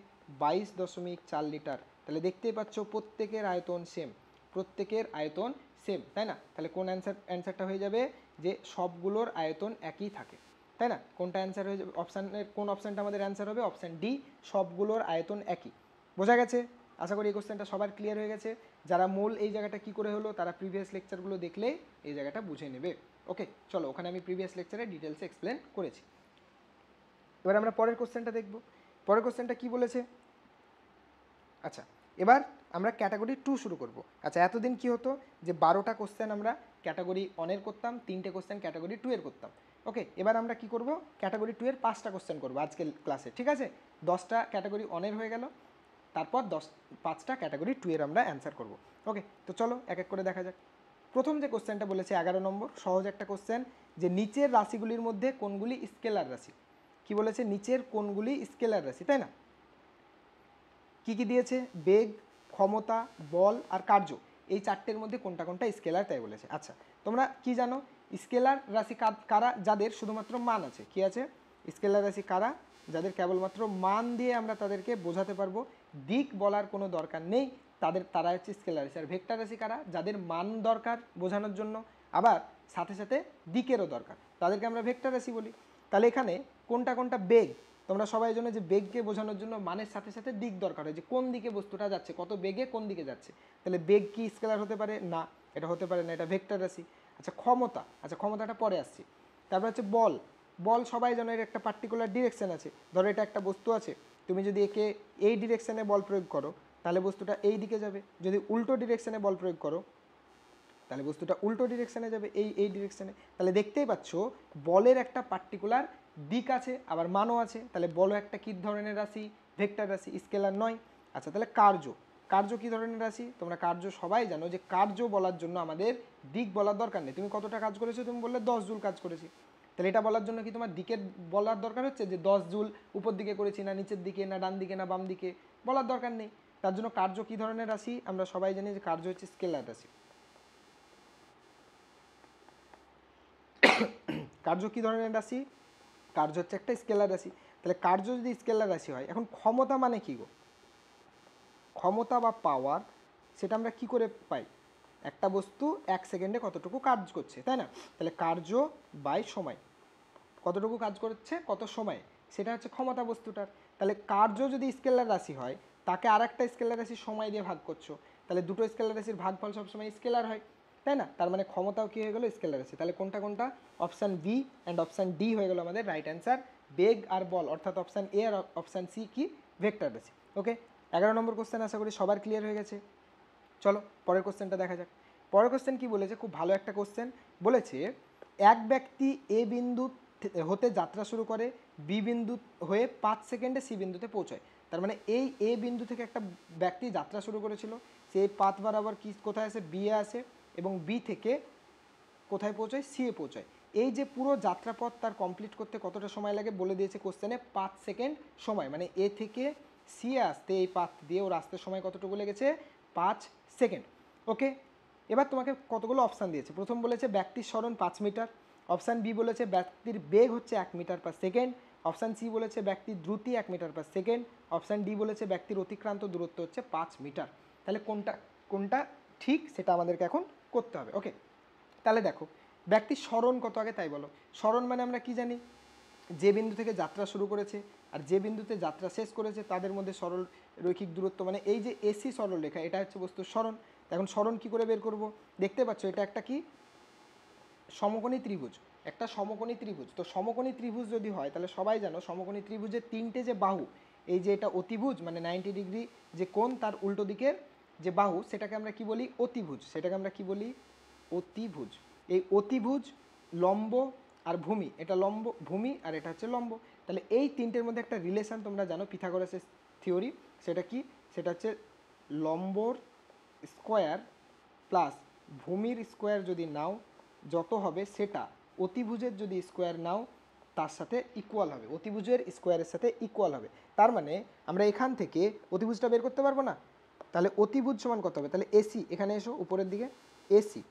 বাইশ দশমিক চার লিটার তাহলে দেখতেই পাচ্ছ প্রত্যেকের আয়তন সেম প্রত্যেকের আয়তন সেম তাই না তাহলে কোন অ্যান্সার অ্যান্সারটা হয়ে যাবে যে সবগুলোর আয়তন একই থাকে তাই না কোনটা অ্যান্সার হয়ে যাবে অপশানের কোন অপশানটা আমাদের অ্যান্সার হবে অপশান ডি সবগুলোর আয়তন একই বোঝা গেছে আশা করি এই কোশ্চেনটা সবার ক্লিয়ার হয়ে গেছে যারা মূল এই জায়গাটা কি করে হলো তারা প্রিভিয়াস লেকচারগুলো দেখলে এই জায়গাটা বুঝে নেবে ওকে চলো ওখানে আমি প্রিভিয়াস লেকচারে ডিটেলসে এক্সপ্লেন করেছি এবার আমরা পরের কোশ্চেনটা দেখব পরের কোশ্চেনটা কি বলেছে আচ্ছা এবার আমরা ক্যাটাগরি টু শুরু করব আচ্ছা এতদিন কি হতো যে বারোটা কোশ্চেন আমরা ক্যাটাগরি ওয়ানের করতাম তিনটে কোশ্চেন ক্যাটাগরি টু এর করতাম ওকে এবার আমরা কি করব ক্যাটাগরি টু এর পাঁচটা কোশ্চেন করবো আজকের ক্লাসে ঠিক আছে দশটা ক্যাটাগরি ওয়ানের হয়ে গেল তারপর দশ পাঁচটা ক্যাটাগরি টু এর আমরা অ্যান্সার করব ওকে তো চলো এক এক করে দেখা যাক প্রথম যে কোশ্চেনটা বলেছে এগারো নম্বর সহজ একটা কোশ্চেন যে নিচের রাশিগুলির মধ্যে কোনগুলি স্কেলার রাশি কি বলেছে নিচের কোনগুলি স্কেলার রাশি তাই না কি কি দিয়েছে বেগ ক্ষমতা বল আর কার্য এই চারটের মধ্যে কোনটা কোনটা স্কেলার তাই বলেছে আচ্ছা তোমরা কি জানো স্কেলার রাশি কারা যাদের শুধুমাত্র মান আছে কি আছে স্কেলার রাশি কারা যাদের কেবলমাত্র মান দিয়ে আমরা তাদেরকে বোঝাতে পারবো দিক বলার কোনো দরকার নেই তাদের তারা হচ্ছে স্কেলার রাশি আর ভেক্টার রাশি কারা যাদের মান দরকার বোঝানোর জন্য আবার সাথে সাথে দিকেরও দরকার তাদেরকে আমরা ভেক্টার রাশি বলি তাহলে এখানে কোনটা কোনটা বেগ তোমরা সবাই জন্য যে বেগকে বোঝানোর জন্য মানের সাথে সাথে দিক দরকার হয় যে কোন দিকে বস্তুটা যাচ্ছে কত বেগে কোন দিকে যাচ্ছে তাহলে বেগ কি স্কেলার হতে পারে না এটা হতে পারে না এটা ভেক্টর রাশি আচ্ছা ক্ষমতা আচ্ছা ক্ষমতাটা পরে আসছে তারপর হচ্ছে বল বল সবাই যেন এর একটা পার্টিকুলার ডিরেকশান আছে ধরো এটা একটা বস্তু আছে তুমি যদি একে এই ডিরেকশানে বল প্রয়োগ করো তাহলে বস্তুটা এই দিকে যাবে যদি উল্টো ডিরেকশানে বল প্রয়োগ করো তাহলে বস্তুটা উল্টো ডিরেকশানে যাবে এই এই ডিরেকশানে তাহলে দেখতেই পাচ্ছ বলের একটা পার্টিকুলার দিক আছে আবার মানও আছে তাহলে বল একটা কী ধরনের রাশি ভেক্টর রাশি স্কেলার নয় আচ্ছা তাহলে কার্য কার্য কী ধরনের রাশি তোমরা কার্য সবাই জানো যে কার্য বলার জন্য আমাদের দিক বলার দরকার নেই তুমি কতটা কাজ করেছো তুমি বললে দশ জুল কাজ করেছি তাহলে এটা বলার জন্য কি তোমার দিকের বলার দরকার হচ্ছে যে দশ জুল উপর দিকে করেছি না নিচের দিকে না ডান দিকে না বাম দিকে বলার দরকার নেই তার জন্য কার্য কী ধরনের রাশি আমরা সবাই জানি যে কার্য হচ্ছে স্কেলার রাশি কার্য কী ধরনের রাশি কার্য হচ্ছে একটা স্কেলার রাশি তাহলে কার্য যদি স্কেলার রাশি হয় এখন ক্ষমতা মানে কী গো ক্ষমতা বা পাওয়ার সেটা আমরা কি করে পাই একটা বস্তু এক সেকেন্ডে কতটুকু কাজ করছে তাই না তাহলে কার্য বাই সময় কতটুকু কাজ করছে কত সময় সেটা হচ্ছে ক্ষমতা বস্তুটার তাহলে কার্য যদি স্কেলার রাশি হয় তাকে আর একটা স্কেলার রাশির সময় দিয়ে ভাগ করছো তাহলে দুটো স্কেলার রাশির ভাগফল সবসময় স্কেলার হয় তাই না তার মানে ক্ষমতাও কী হয়ে গেলো স্কেলার আছে তাহলে কোনটা কোনটা option B and option D হয়ে গেলো আমাদের রাইট অ্যান্সার বেগ আর বল অর্থাৎ অপশান এ আর অপশান সি কি ভেক্টর আছে ওকে এগারো নম্বর কোশ্চেন আশা করি সবার ক্লিয়ার হয়ে গেছে চলো পরের কোশ্চেনটা দেখা যাক পরের কোশ্চেন কী বলেছে খুব ভালো একটা কোশ্চেন বলেছে এক ব্যক্তি এ বিন্দু হতে যাত্রা শুরু করে বি বিন্দু হয়ে পাঁচ সেকেন্ডে সি বিন্দুতে পৌঁছয় তার মানে এই এ বিন্দু থেকে একটা ব্যক্তি যাত্রা শুরু করেছিল সেই পাঁচ বরাবর কি কোথায় আসে বিয়ে আসে এবং বি থেকে কোথায় পৌঁছায় সি এ পৌঁছায় এই যে পুরো যাত্রাপথ তার কমপ্লিট করতে কতটা সময় লাগে বলে দিয়েছে কোশ্চেনে পাঁচ সেকেন্ড সময় মানে এ থেকে সি আসতে এই পাথ দিয়ে ওর আসতে সময় কতটুকু লেগেছে পাঁচ সেকেন্ড ওকে এবার তোমাকে কতগুলো অপশান দিয়েছে প্রথম বলেছে ব্যক্তির স্মরণ পাঁচ মিটার অপশান বি বলেছে ব্যক্তির বেগ হচ্ছে এক metre per second option C বলেছে ব্যক্তির দ্রুতি এক metre per second option D বলেছে ব্যক্তির অতিক্রান্ত দূরত্ব হচ্ছে পাঁচ মিটার তাহলে কোনটা কোনটা ঠিক সেটা আমাদেরকে এখন করতে হবে ওকে তাহলে দেখো ব্যক্তির স্মরণ কত আগে তাই বলো স্মরণ মানে আমরা কি জানি যে বিন্দু থেকে যাত্রা শুরু করেছে আর যে বিন্দুতে যাত্রা শেষ করেছে তাদের মধ্যে সরল রৈখিক দূরত্ব মানে এই যে এসি সরল রেখা এটা হচ্ছে বস্তু স্মরণ এখন স্মরণ কি করে বের করব দেখতে পাচ্ছ এটা একটা কি সমকোণী ত্রিভুজ একটা সমকোণী ত্রিভুজ তো সমকোণী ত্রিভুজ যদি হয় তাহলে সবাই জানো সমকোণী ত্রিভুজের তিনটে যে বাহু এই যে এটা অতিভুজ মানে নাইনটি ডিগ্রি যে কোণ তার উল্টো দিকের যে বাহু সেটাকে আমরা কি বলি অতিভুজ সেটাকে আমরা কি বলি অতিভুজ এই অতিভুজ লম্ব আর ভূমি এটা লম্ব ভূমি আর এটা হচ্ছে লম্ব তাহলে এই তিনটের মধ্যে একটা রিলেশন তোমরা জানো পিথাগোরাসের থিওরি সেটা কি সেটা হচ্ছে লম্বর স্কোয়ার প্লাস ভূমির স্কোয়ার যদি নাও যত হবে সেটা অতিভুজের যদি স্কোয়ার নাও তার সাথে ইকুয়াল হবে অতিভুজের স্কোয়ারের সাথে ইকুয়াল হবে তার মানে আমরা এখান থেকে অতিভুজটা বের করতে পারবো না তাহলে অতিভুজ সমান কত হবে তাহলে এসি এখানে এসো উপরের দিকে এসি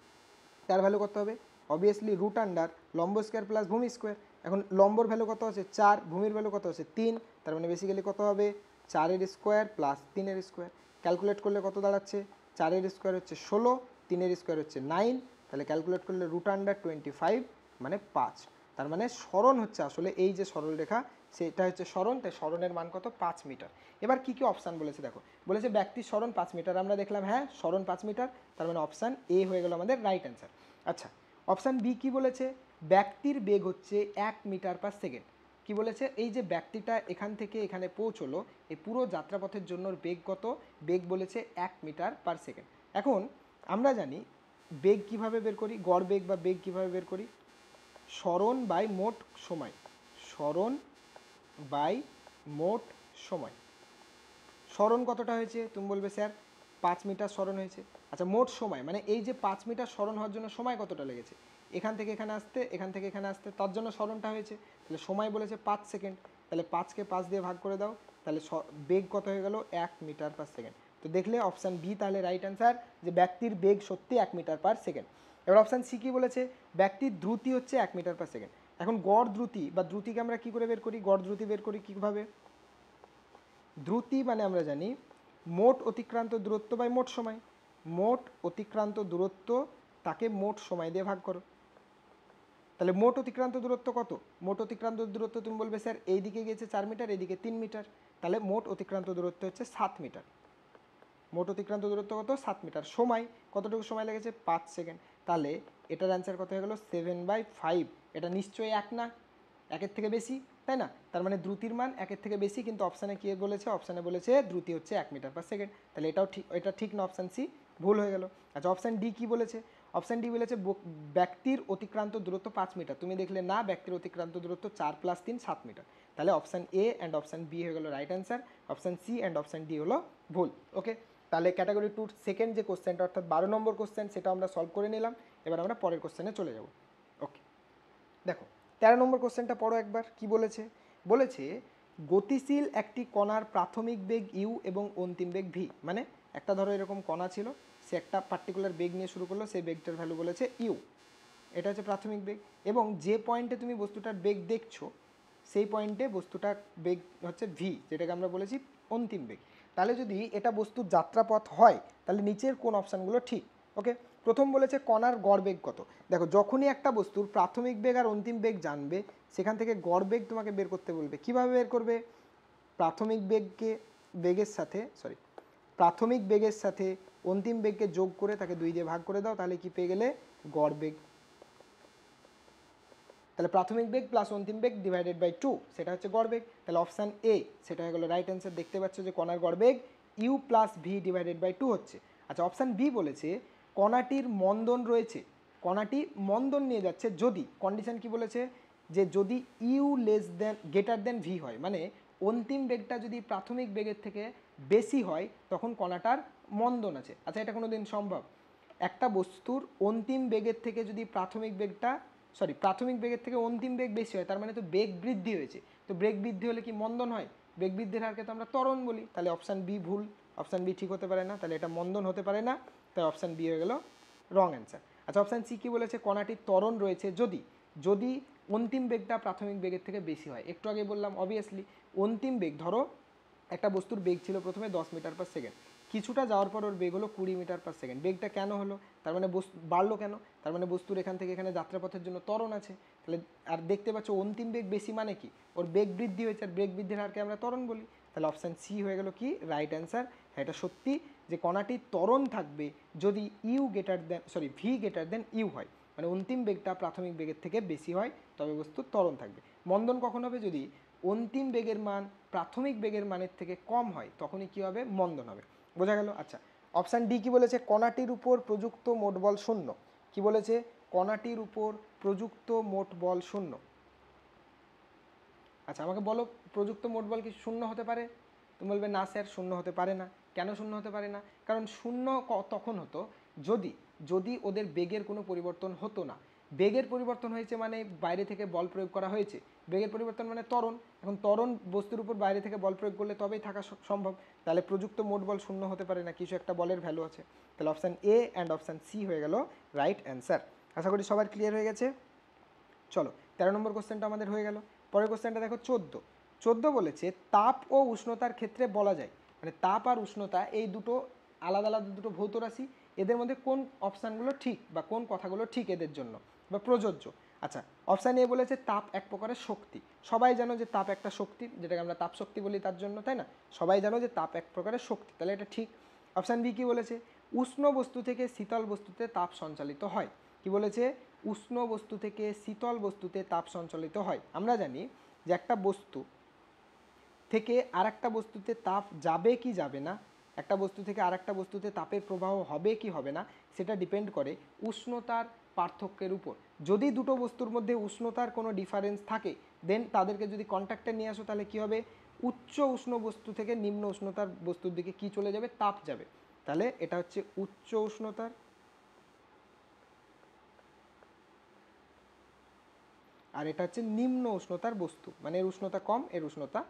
তার ভ্যালু কত হবে অবভিয়াসলি রুট আন্ডার লম্ব স্কোয়ার প্লাস ভূমি স্কোয়ার এখন লম্বর ভ্যালু কত আছে চার ভূমির ভ্যালু কত আছে তিন তার মানে বেসিক্যালি কত হবে চারের স্কোয়ার প্লাস তিনের স্কোয়ার ক্যালকুলেট করলে কত দাঁড়াচ্ছে চারের স্কোয়ার হচ্ছে ষোলো তিনের স্কোয়ার হচ্ছে নাইন তাহলে ক্যালকুলেট করলে রুট আন্ডার টোয়েন্টি ফাইভ মানে পাঁচ তার মানে স্মরণ হচ্ছে আসলে এই যে সরলরেখা সেটা হচ্ছে স্মরণ তাই স্মরণের মান কত পাঁচ মিটার এবার কি কি অপশান বলেছে দেখো বলেছে ব্যক্তির স্মরণ পাঁচ মিটার আমরা দেখলাম হ্যাঁ স্মরণ পাঁচ মিটার তার মানে অপশান এ হয়ে গেল আমাদের রাইট অ্যান্সার আচ্ছা অপশান বি কি বলেছে ব্যক্তির বেগ হচ্ছে এক মিটার পার সেকেন্ড কি বলেছে এই যে ব্যক্তিটা এখান থেকে এখানে পৌঁছলো এই পুরো যাত্রাপথের জন্য বেগ কত বেগ বলেছে এক মিটার পার সেকেন্ড এখন আমরা জানি বেগ কিভাবে বের করি গড় বেগ বা বেগ কিভাবে বের করি স্মরণ বাই মোট সময় স্মরণ বাই মোট সময় স্মরণ কতটা হয়েছে তুমি বলবে স্যার পাঁচ মিটার স্মরণ হয়েছে আচ্ছা মোট সময় মানে এই যে পাঁচ মিটার স্মরণ হওয়ার জন্য সময় কতটা লেগেছে এখান থেকে এখানে আসতে এখান থেকে এখানে আসতে তার জন্য স্মরণটা হয়েছে তাহলে সময় বলেছে পাঁচ সেকেন্ড তাহলে পাঁচকে পাঁচ দিয়ে ভাগ করে দাও তাহলে বেগ কত হয়ে গেল এক মিটার পার সেকেন্ড তো দেখলে অপশান বি তাহলে রাইট অ্যান্সার যে ব্যক্তির বেগ সত্যি এক মিটার পার সেকেন্ড এবার অপশান সি কি বলেছে ব্যক্তির দ্রুতি হচ্ছে এক মিটার পার সেকেন্ড এখন গড় দ্রুতি বা দ্রুতিকে আমরা কি করে বের করি গড় দ্রুতি বের করি কীভাবে দ্রুতি মানে আমরা জানি মোট অতিক্রান্ত দূরত্ব বাই মোট সময় মোট অতিক্রান্ত দূরত্ব তাকে মোট সময় দিয়ে ভাগ করো তাহলে মোট অতিক্রান্ত দূরত্ব কত মোট অতিক্রান্ত দূরত্ব তুমি বলবে স্যার এই দিকে গিয়েছে চার মিটার এদিকে তিন মিটার তাহলে মোট অতিক্রান্ত দূরত্ব হচ্ছে সাত মিটার মোট অতিক্রান্ত দূরত্ব কত সাত মিটার সময় কতটুকু সময় লেগেছে পাঁচ সেকেন্ড তাহলে এটার অ্যান্সার কত হয়ে গেল সেভেন বাই ফাইভ এটা নিশ্চয়ই এক না একের থেকে বেশি তাই না তার মানে দ্রুতির মান একের থেকে বেশি কিন্তু অপশানে কী বলেছে অপশানে বলেছে দ্রুতি হচ্ছে এক মিটার পার সেকেন্ড তাহলে এটাও ঠিক এটা ঠিক না অপশান সি ভুল হয়ে গেল আচ্ছা অপশান ডি কী বলেছে অপশান ডি বলেছে ব্যক্তির অতিক্রান্ত দূরত্ব পাঁচ মিটার তুমি দেখলে না ব্যক্তির অতিক্রান্ত দূরত্ব চার প্লাস তিন সাত মিটার তাহলে option A and option B হয়ে গেল right answer option C and option D হলো ভুল ওকে তাহলে ক্যাটাগরি টুর সেকেন্ড যে কোশ্চেনটা অর্থাৎ বারো নম্বর কোশ্চেন সেটা আমরা সলভ করে নিলাম এবার আমরা পরের কোশ্চেনে চলে যাবো দেখো তেরো নম্বর কোশ্চেনটা পড়ো একবার কি বলেছে বলেছে গতিশীল একটি কণার প্রাথমিক বেগ ইউ এবং অন্তিম বেগ ভি মানে একটা ধরো এরকম কণা ছিল সে একটা পার্টিকুলার বেগ নিয়ে শুরু করলো সেই বেগটার ভ্যালু বলেছে ইউ এটা হচ্ছে প্রাথমিক বেগ এবং যে পয়েন্টে তুমি বস্তুটার বেগ দেখছো সেই পয়েন্টে বস্তুটার বেগ হচ্ছে ভি যেটাকে আমরা বলেছি অন্তিম বেগ তাহলে যদি এটা বস্তুর যাত্রাপথ হয় তাহলে নিচের কোন অপশানগুলো ঠিক ওকে প্রথম বলেছে কণার গড়বেগ কত দেখো যখনই একটা বস্তুর প্রাথমিক বেগ আর অন্তিম বেগ জানবে সেখান থেকে গড়বেগ তোমাকে বের করতে বলবে কিভাবে বের করবে প্রাথমিক বেগকে বেগের সাথে সরি প্রাথমিক বেগের সাথে অন্তিম বেগকে যোগ করে তাকে দুই দিয়ে ভাগ করে দাও তাহলে কি পেয়ে গেলে গড়বেগ তাহলে প্রাথমিক বেগ প্লাস অন্তিম বেগ ডিভাইডেড বাই টু সেটা হচ্ছে গড়বেগ তাহলে অপশান এ সেটা হয়ে গেলো রাইট অ্যান্সার দেখতে পাচ্ছ যে কণার গড়বেগ U plus V divided by two হচ্ছে আচ্ছা অপশান বি বলেছে কণাটির মন্দন রয়েছে কণাটি মন্দন নিয়ে যাচ্ছে যদি কন্ডিশন কি বলেছে যে যদি U less than greater than V হয় মানে অন্তিম বেগটা যদি প্রাথমিক বেগের থেকে বেশি হয় তখন কণাটার মন্দন আছে আচ্ছা এটা কোনো দিন সম্ভব একটা বস্তুর অন্তিম বেগের থেকে যদি প্রাথমিক বেগটা সরি প্রাথমিক বেগের থেকে অন্তিম বেগ বেশি হয় তার মানে তো বেগ বৃদ্ধি হয়েছে তো বেগ বৃদ্ধি হলে কি মন্দন হয় বেগ বৃদ্ধির হারকে তো আমরা ত্বরণ বলি তাহলে অপশান বি ভুল অপশান বি ঠিক হতে পারে না তাহলে এটা মন্দন হতে পারে না তাই অপশান বি হয়ে গেল রং অ্যান্সার আচ্ছা অপশান সি কি বলেছে কণাটির তরণ রয়েছে যদি যদি অন্তিম বেগটা প্রাথমিক বেগের থেকে বেশি হয় একটু আগে বললাম অবভিয়াসলি অন্তিম বেগ ধরো একটা বস্তুর বেগ ছিল প্রথমে দশ মিটার পার সেকেন্ড কিছুটা যাওয়ার পর ওর বেগ হলো কুড়ি মিটার পার সেকেন্ড বেগটা কেন হলো তার মানে বস্তু বাড়লো কেন তার মানে বস্তুর এখান থেকে এখানে যাত্রাপথের জন্য তরণ আছে তাহলে আর দেখতে পাচ্ছ অন্তিম বেগ বেশি মানে কি ওর বেগ বৃদ্ধি হয়েছে আর বেগ বৃদ্ধির হারকে আমরা তরণ বলি তাহলে অপশান সি হয়ে গেল কি রাইট অ্যান্সার এটা সত্যি যে কণাটি ত্বরণ থাকবে যদি U greater than sorry V greater than U হয় মানে অন্তিম বেগটা প্রাথমিক বেগের থেকে বেশি হয় তবে বস্তু ত্বরণ থাকবে মন্দন কখন হবে যদি অন্তিম বেগের মান প্রাথমিক বেগের মানের থেকে কম হয় তখনই কী হবে মন্দন হবে বোঝা গেল আচ্ছা অপশান ডি কি বলেছে কণাটির উপর প্রযুক্ত মোট বল শূন্য কি বলেছে কণাটির উপর প্রযুক্ত মোট বল শূন্য আচ্ছা আমাকে বলো প্রযুক্ত মোট বল কি শূন্য হতে পারে তুমি বলবে না স্যার শূন্য হতে পারে না কেন শূন্য হতে পারে না কারণ শূন্য তখন হতো যদি যদি ওদের বেগের কোনো পরিবর্তন হতো না বেগের পরিবর্তন হয়েছে মানে বাইরে থেকে বল প্রয়োগ করা হয়েছে বেগের পরিবর্তন মানে ত্বরণ এখন ত্বরণ বস্তুর উপর বাইরে থেকে বল প্রয়োগ করলে তবেই থাকা সম্ভব তাহলে প্রযুক্ত মোট বল শূন্য হতে পারে না কিছু একটা বলের ভ্যালু আছে তাহলে option A and option C হয়ে গেল রাইট অ্যান্সার আশা করি সবার ক্লিয়ার হয়ে গেছে চলো তেরো নম্বর কোশ্চেনটা আমাদের হয়ে গেল পরের কোশ্চেনটা দেখো চোদ্দো চোদ্দো বলেছে তাপ ও উষ্ণতার ক্ষেত্রে বলা যায় মানে তাপ আর উষ্ণতা এই দুটো আলাদা আলাদা দুটো ভৌত রাশি এদের মধ্যে কোন অপশানগুলো ঠিক বা কোন কথাগুলো ঠিক এদের জন্য বা প্রযোজ্য আচ্ছা অপশান এ বলেছে তাপ এক প্রকারের শক্তি সবাই জানো যে তাপ একটা শক্তি যেটাকে আমরা তাপ শক্তি বলি তার জন্য তাই না সবাই জানো যে তাপ এক প্রকারের শক্তি তাহলে এটা ঠিক অপশান বি কী বলেছে উষ্ণ বস্তু থেকে শীতল বস্তুতে তাপ সঞ্চালিত হয় কি বলেছে উষ্ণ বস্তু থেকে শীতল বস্তুতে তাপ সঞ্চালিত হয় আমরা জানি যে একটা বস্তু থেকে আর একটা বস্তুতে তাপ যাবে কি যাবে না একটা বস্তু থেকে আর একটা বস্তুতে তাপের প্রবাহ হবে কি হবে না সেটা ডিপেন্ড করে উষ্ণতার পার্থক্যের উপর যদি দুটো বস্তুর মধ্যে উষ্ণতার কোনো ডিফারেন্স থাকে দেন তাদেরকে যদি কন্ট্যাক্টে নিয়ে আসো তাহলে কী হবে উচ্চ উষ্ণ বস্তু থেকে নিম্ন উষ্ণতার বস্তুর দিকে কি চলে যাবে তাপ যাবে তাহলে এটা হচ্ছে উচ্চ উষ্ণতার আর এটা হচ্ছে নিম্ন উষ্ণতার বস্তু মানে এর উষ্ণতা কম এর উষ্ণতা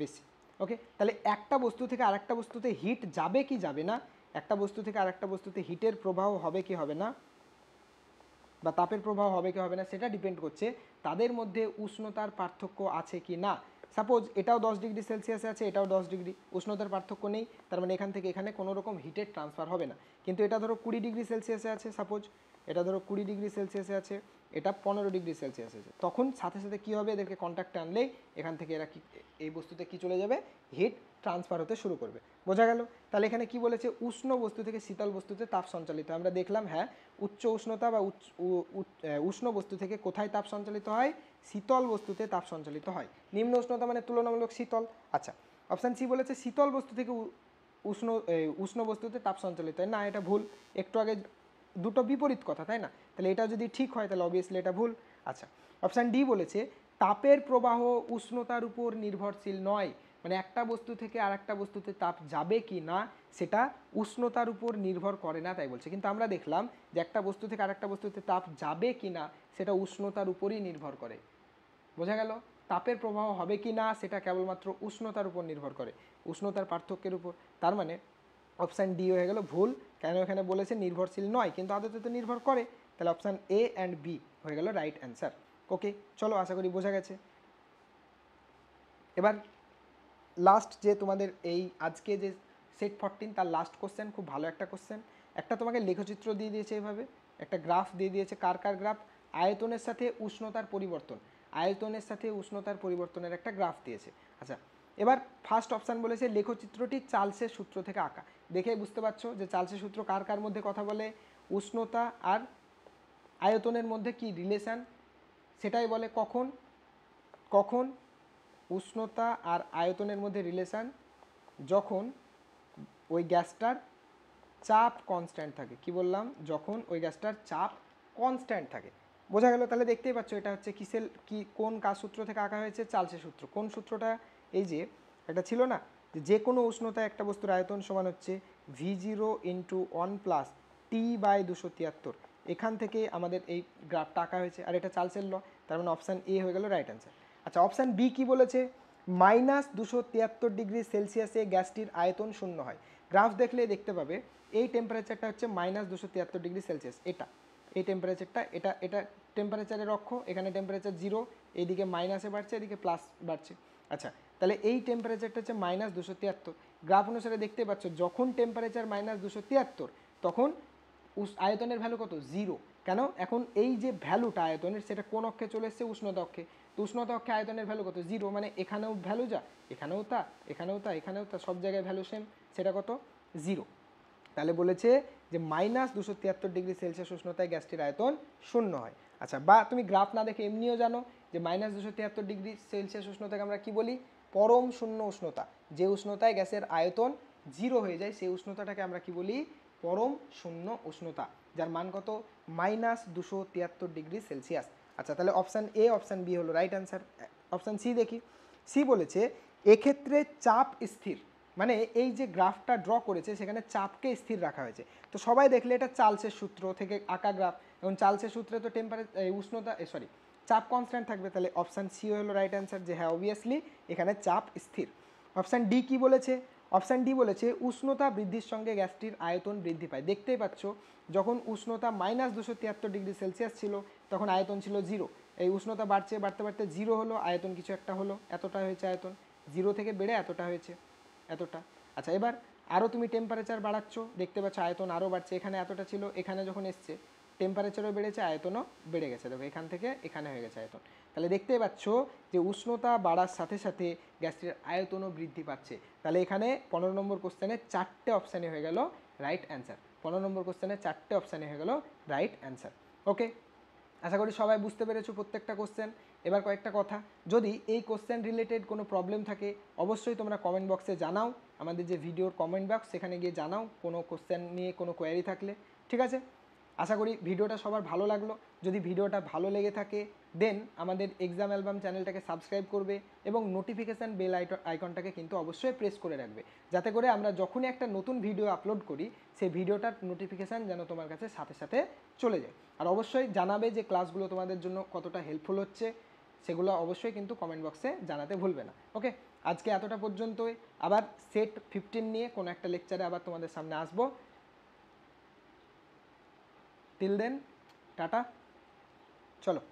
বেশি ওকে তাহলে একটা বস্তু থেকে আরেকটা বস্তুতে হিট যাবে কি যাবে না একটা বস্তু থেকে আরেকটা বস্তুতে হিটের প্রবাহ হবে কি হবে না বা তাপের প্রবাহ হবে কি হবে না সেটা ডিপেন্ড করছে তাদের মধ্যে উষ্ণতার পার্থক্য আছে কি না সাপোজ এটাও দশ ডিগ্রি সেলসিয়াসে আছে এটাও দশ ডিগ্রি উষ্ণতার পার্থক্য নেই তার মানে এখান থেকে এখানে কোনো রকম হিটের ট্রান্সফার হবে না কিন্তু এটা ধরো কুড়ি ডিগ্রি সেলসিয়াসে আছে সাপোজ এটা ধরো কুড়ি ডিগ্রি সেলসিয়াসে আছে এটা পনেরো ডিগ্রি সেলসিয়াস আছে তখন সাথে সাথে কী হবে এদেরকে কন্ট্যাক্ট আনলেই এখান থেকে এরা কি এই বস্তুতে কি চলে যাবে হিট ট্রান্সফার হতে শুরু করবে বোঝা গেল তাহলে এখানে কি বলেছে উষ্ণ বস্তু থেকে শীতল বস্তুতে তাপ সঞ্চালিত আমরা দেখলাম হ্যাঁ উচ্চ উষ্ণতা বা উষ্ণ বস্তু থেকে কোথায় তাপ সঞ্চালিত হয় শীতল বস্তুতে তাপ সঞ্চালিত হয় নিম্ন উষ্ণতা মানে তুলনামূলক শীতল আচ্ছা অপশান সি বলেছে শীতল বস্তু থেকে উষ্ণ উষ্ণ বস্তুতে তাপ সঞ্চালিত হয় না এটা ভুল একটু আগে দুটো বিপরীত কথা তাই না তাহলে এটা যদি ঠিক হয় তাহলে অবভিয়াসলি এটা ভুল আচ্ছা অপশান ডি বলেছে তাপের প্রবাহ উষ্ণতার উপর নির্ভরশীল নয় মানে একটা বস্তু থেকে আর একটা বস্তুতে তাপ যাবে কি না সেটা উষ্ণতার উপর নির্ভর করে না তাই বলছে কিন্তু আমরা দেখলাম যে একটা বস্তু থেকে আরেকটা বস্তুতে তাপ যাবে কি না সেটা উষ্ণতার উপরই নির্ভর করে বোঝা গেল তাপের প্রবাহ হবে কি না সেটা কেবলমাত্র উষ্ণতার উপর নির্ভর করে উষ্ণতার পার্থক্যের উপর তার মানে অপশান ডি হয়ে গেল ভুল কেন এখানে বলেছে নির্ভরশীল নয় কিন্তু আদতে তো নির্ভর করে তাহলে অপশান এ অ্যান্ড বি হয়ে গেল রাইট অ্যান্সার ওকে চলো আশা করি বোঝা গেছে এবার লাস্ট যে তোমাদের এই আজকে যে সেট ফরটিন তার লাস্ট কোশ্চেন খুব ভালো একটা কোশ্চেন একটা তোমাকে লেখচিত্র দিয়ে দিয়েছে এইভাবে একটা গ্রাফ দিয়ে দিয়েছে কার কার গ্রাফ আয়তনের সাথে উষ্ণতার পরিবর্তন আয়তনের সাথে উষ্ণতার পরিবর্তনের একটা গ্রাফ দিয়েছে আচ্ছা এবার ফার্স্ট অপশান বলেছে লেখচিত্রটি চালসের সূত্র থেকে আঁকা দেখেই বুঝতে পারছো যে চালসে সূত্র কার কার মধ্যে কথা বলে উষ্ণতা আর আয়তনের মধ্যে কি রিলেশান সেটাই বলে কখন কখন উষ্ণতা আর আয়তনের মধ্যে রিলেশান যখন ওই গ্যাসটার চাপ কনস্ট্যান্ট থাকে কি বললাম যখন ওই গ্যাসটার চাপ কনস্ট্যান্ট থাকে বোঝা গেল তাহলে দেখতেই পাচ্ছ এটা হচ্ছে কিসের কি কোন কাজ সূত্র থেকে আঁকা হয়েছে চালসে সূত্র কোন সূত্রটা এই যে এটা ছিল না যে কোনো উষ্ণতায় একটা বস্তুর আয়তন সমান হচ্ছে V zero into one plus T by দুশো তিয়াত্তর এখান থেকে আমাদের এই গ্রাফটা আঁকা হয়েছে আর এটা চালসেল ল তার মানে অপশান এ হয়ে গেল রাইট অ্যান্সার আচ্ছা অপশান বি কি বলেছে মাইনাস দুশো তিয়াত্তর ডিগ্রি সেলসিয়াসে গ্যাসটির আয়তন শূন্য হয় গ্রাফ দেখলে দেখতে পাবে এই টেম্পারেচারটা হচ্ছে মাইনাস দুশো তিয়াত্তর ডিগ্রি সেলসিয়াস এটা এই টেম্পারেচারটা এটা এটা টেম্পারেচারের অক্ষ এখানে টেম্পারেচার জিরো এদিকে মাইনাসে বাড়ছে এদিকে প্লাস বাড়ছে আচ্ছা তাহলে এই টেম্পারেচারটা হচ্ছে মাইনাস দুশো তিয়াত্তর গ্রাফ অনুসারে দেখতে পাচ্ছ যখন টেম্পারেচার মাইনাস দুশো তিয়াত্তর তখন আয়তনের ভ্যালু কত জিরো কেন এখন এই যে ভ্যালুটা আয়তনের সেটা কোন অক্ষে চলে এসছে উষ্ণতা অক্ষে তো উষ্ণতা অক্ষে আয়তনের ভ্যালু কত জিরো মানে এখানেও ভ্যালু যা এখানেও তা এখানেও তা এখানেও তা সব জায়গায় ভ্যালু সেম সেটা কত জিরো তাহলে বলেছে যে মাইনাস দুশো তিয়াত্তর ডিগ্রি সেলসিয়াস উষ্ণতায় গ্যাসটির আয়তন শূন্য হয় আচ্ছা বা তুমি গ্রাফ না দেখে এমনিও জানো যে মাইনাস দুশো তিয়াত্তর ডিগ্রি সেলসিয়াস উষ্ণতাকে আমরা কি বলি পরম শূন্য উষ্ণতা যে উষ্ণতায় গ্যাসের আয়তন জিরো হয়ে যায় সেই উষ্ণতাটাকে আমরা কি বলি পরম শূন্য উষ্ণতা যার মান কত মাইনাস দুশো তিয়াত্তর ডিগ্রি সেলসিয়াস আচ্ছা তাহলে অপশান এ অপশান বি হলো রাইট অ্যান্সার অপশান সি দেখি সি বলেছে এক্ষেত্রে চাপ স্থির মানে এই যে গ্রাফটা ড্র করেছে সেখানে চাপকে স্থির রাখা হয়েছে তো সবাই দেখলে এটা চালসের সূত্র থেকে আঁকা গ্রাফ এবং চালসের সূত্রে তো টেম্পারেচার উষ্ণতা সরি চাপ কনস্ট্যান্ট থাকবে তাহলে অপশান সি হলো রাইট অ্যান্সার যে হ্যাঁ অবভিয়াসলি এখানে চাপ স্থির অপশান ডি কি বলেছে অপশান ডি বলেছে উষ্ণতা বৃদ্ধির সঙ্গে গ্যাসটির আয়তন বৃদ্ধি পায় দেখতেই পাচ্ছ যখন উষ্ণতা মাইনাস দুশো তিয়াত্তর ডিগ্রি সেলসিয়াস ছিল তখন আয়তন ছিল জিরো এই উষ্ণতা বাড়ছে বাড়তে বাড়তে জিরো হলো আয়তন কিছু একটা হলো এতটা হয়েছে আয়তন জিরো থেকে বেড়ে এতটা হয়েছে এতটা আচ্ছা এবার আরও তুমি টেম্পারেচার বাড়াচ্ছ দেখতে পাচ্ছ আয়তন আরও বাড়ছে এখানে এতটা ছিল এখানে যখন এসছে টেম্পারেচারও বেড়েছে আয়তনও বেড়ে গেছে দেখো এখান থেকে এখানে হয়ে গেছে আয়তন তাহলে দেখতে পাচ্ছ যে উষ্ণতা বাড়ার সাথে সাথে গ্যাসটির আয়তনও বৃদ্ধি পাচ্ছে তাহলে এখানে পনেরো নম্বর কোশ্চেনে চারটে অপশানে হয়ে গেল রাইট অ্যান্সার পনেরো নম্বর কোশ্চেনে চারটে অপশানে হয়ে গেল রাইট অ্যান্সার ওকে আশা করি সবাই বুঝতে পেরেছো প্রত্যেকটা কোশ্চেন এবার কয়েকটা কথা যদি এই কোশ্চেন রিলেটেড কোনো প্রবলেম থাকে অবশ্যই তোমরা কমেন্ট বক্সে জানাও আমাদের যে ভিডিওর কমেন্ট বক্স সেখানে গিয়ে জানাও কোনো কোশ্চেন নিয়ে কোনো কোয়ারি থাকলে ঠিক আছে আশা করি ভিডিওটা সবার ভালো লাগলো যদি ভিডিওটা ভালো লেগে থাকে দেন আমাদের এক্সাম অ্যালবাম চ্যানেলটাকে সাবস্ক্রাইব করবে এবং নোটিফিকেশান বেল আইকনটাকে কিন্তু অবশ্যই প্রেস করে রাখবে যাতে করে আমরা যখনই একটা নতুন ভিডিও আপলোড করি সেই ভিডিওটার নোটিফিকেশান যেন তোমার কাছে সাথে সাথে চলে যায় আর অবশ্যই জানাবে যে ক্লাসগুলো তোমাদের জন্য কতটা হেল্পফুল হচ্ছে সেগুলো অবশ্যই কিন্তু কমেন্ট বক্সে জানাতে ভুলবে না ওকে আজকে এতটা পর্যন্তই আবার সেট ফিফটিন নিয়ে কোনো একটা লেকচারে আবার তোমাদের সামনে আসবো টিল দেন টাটা চলো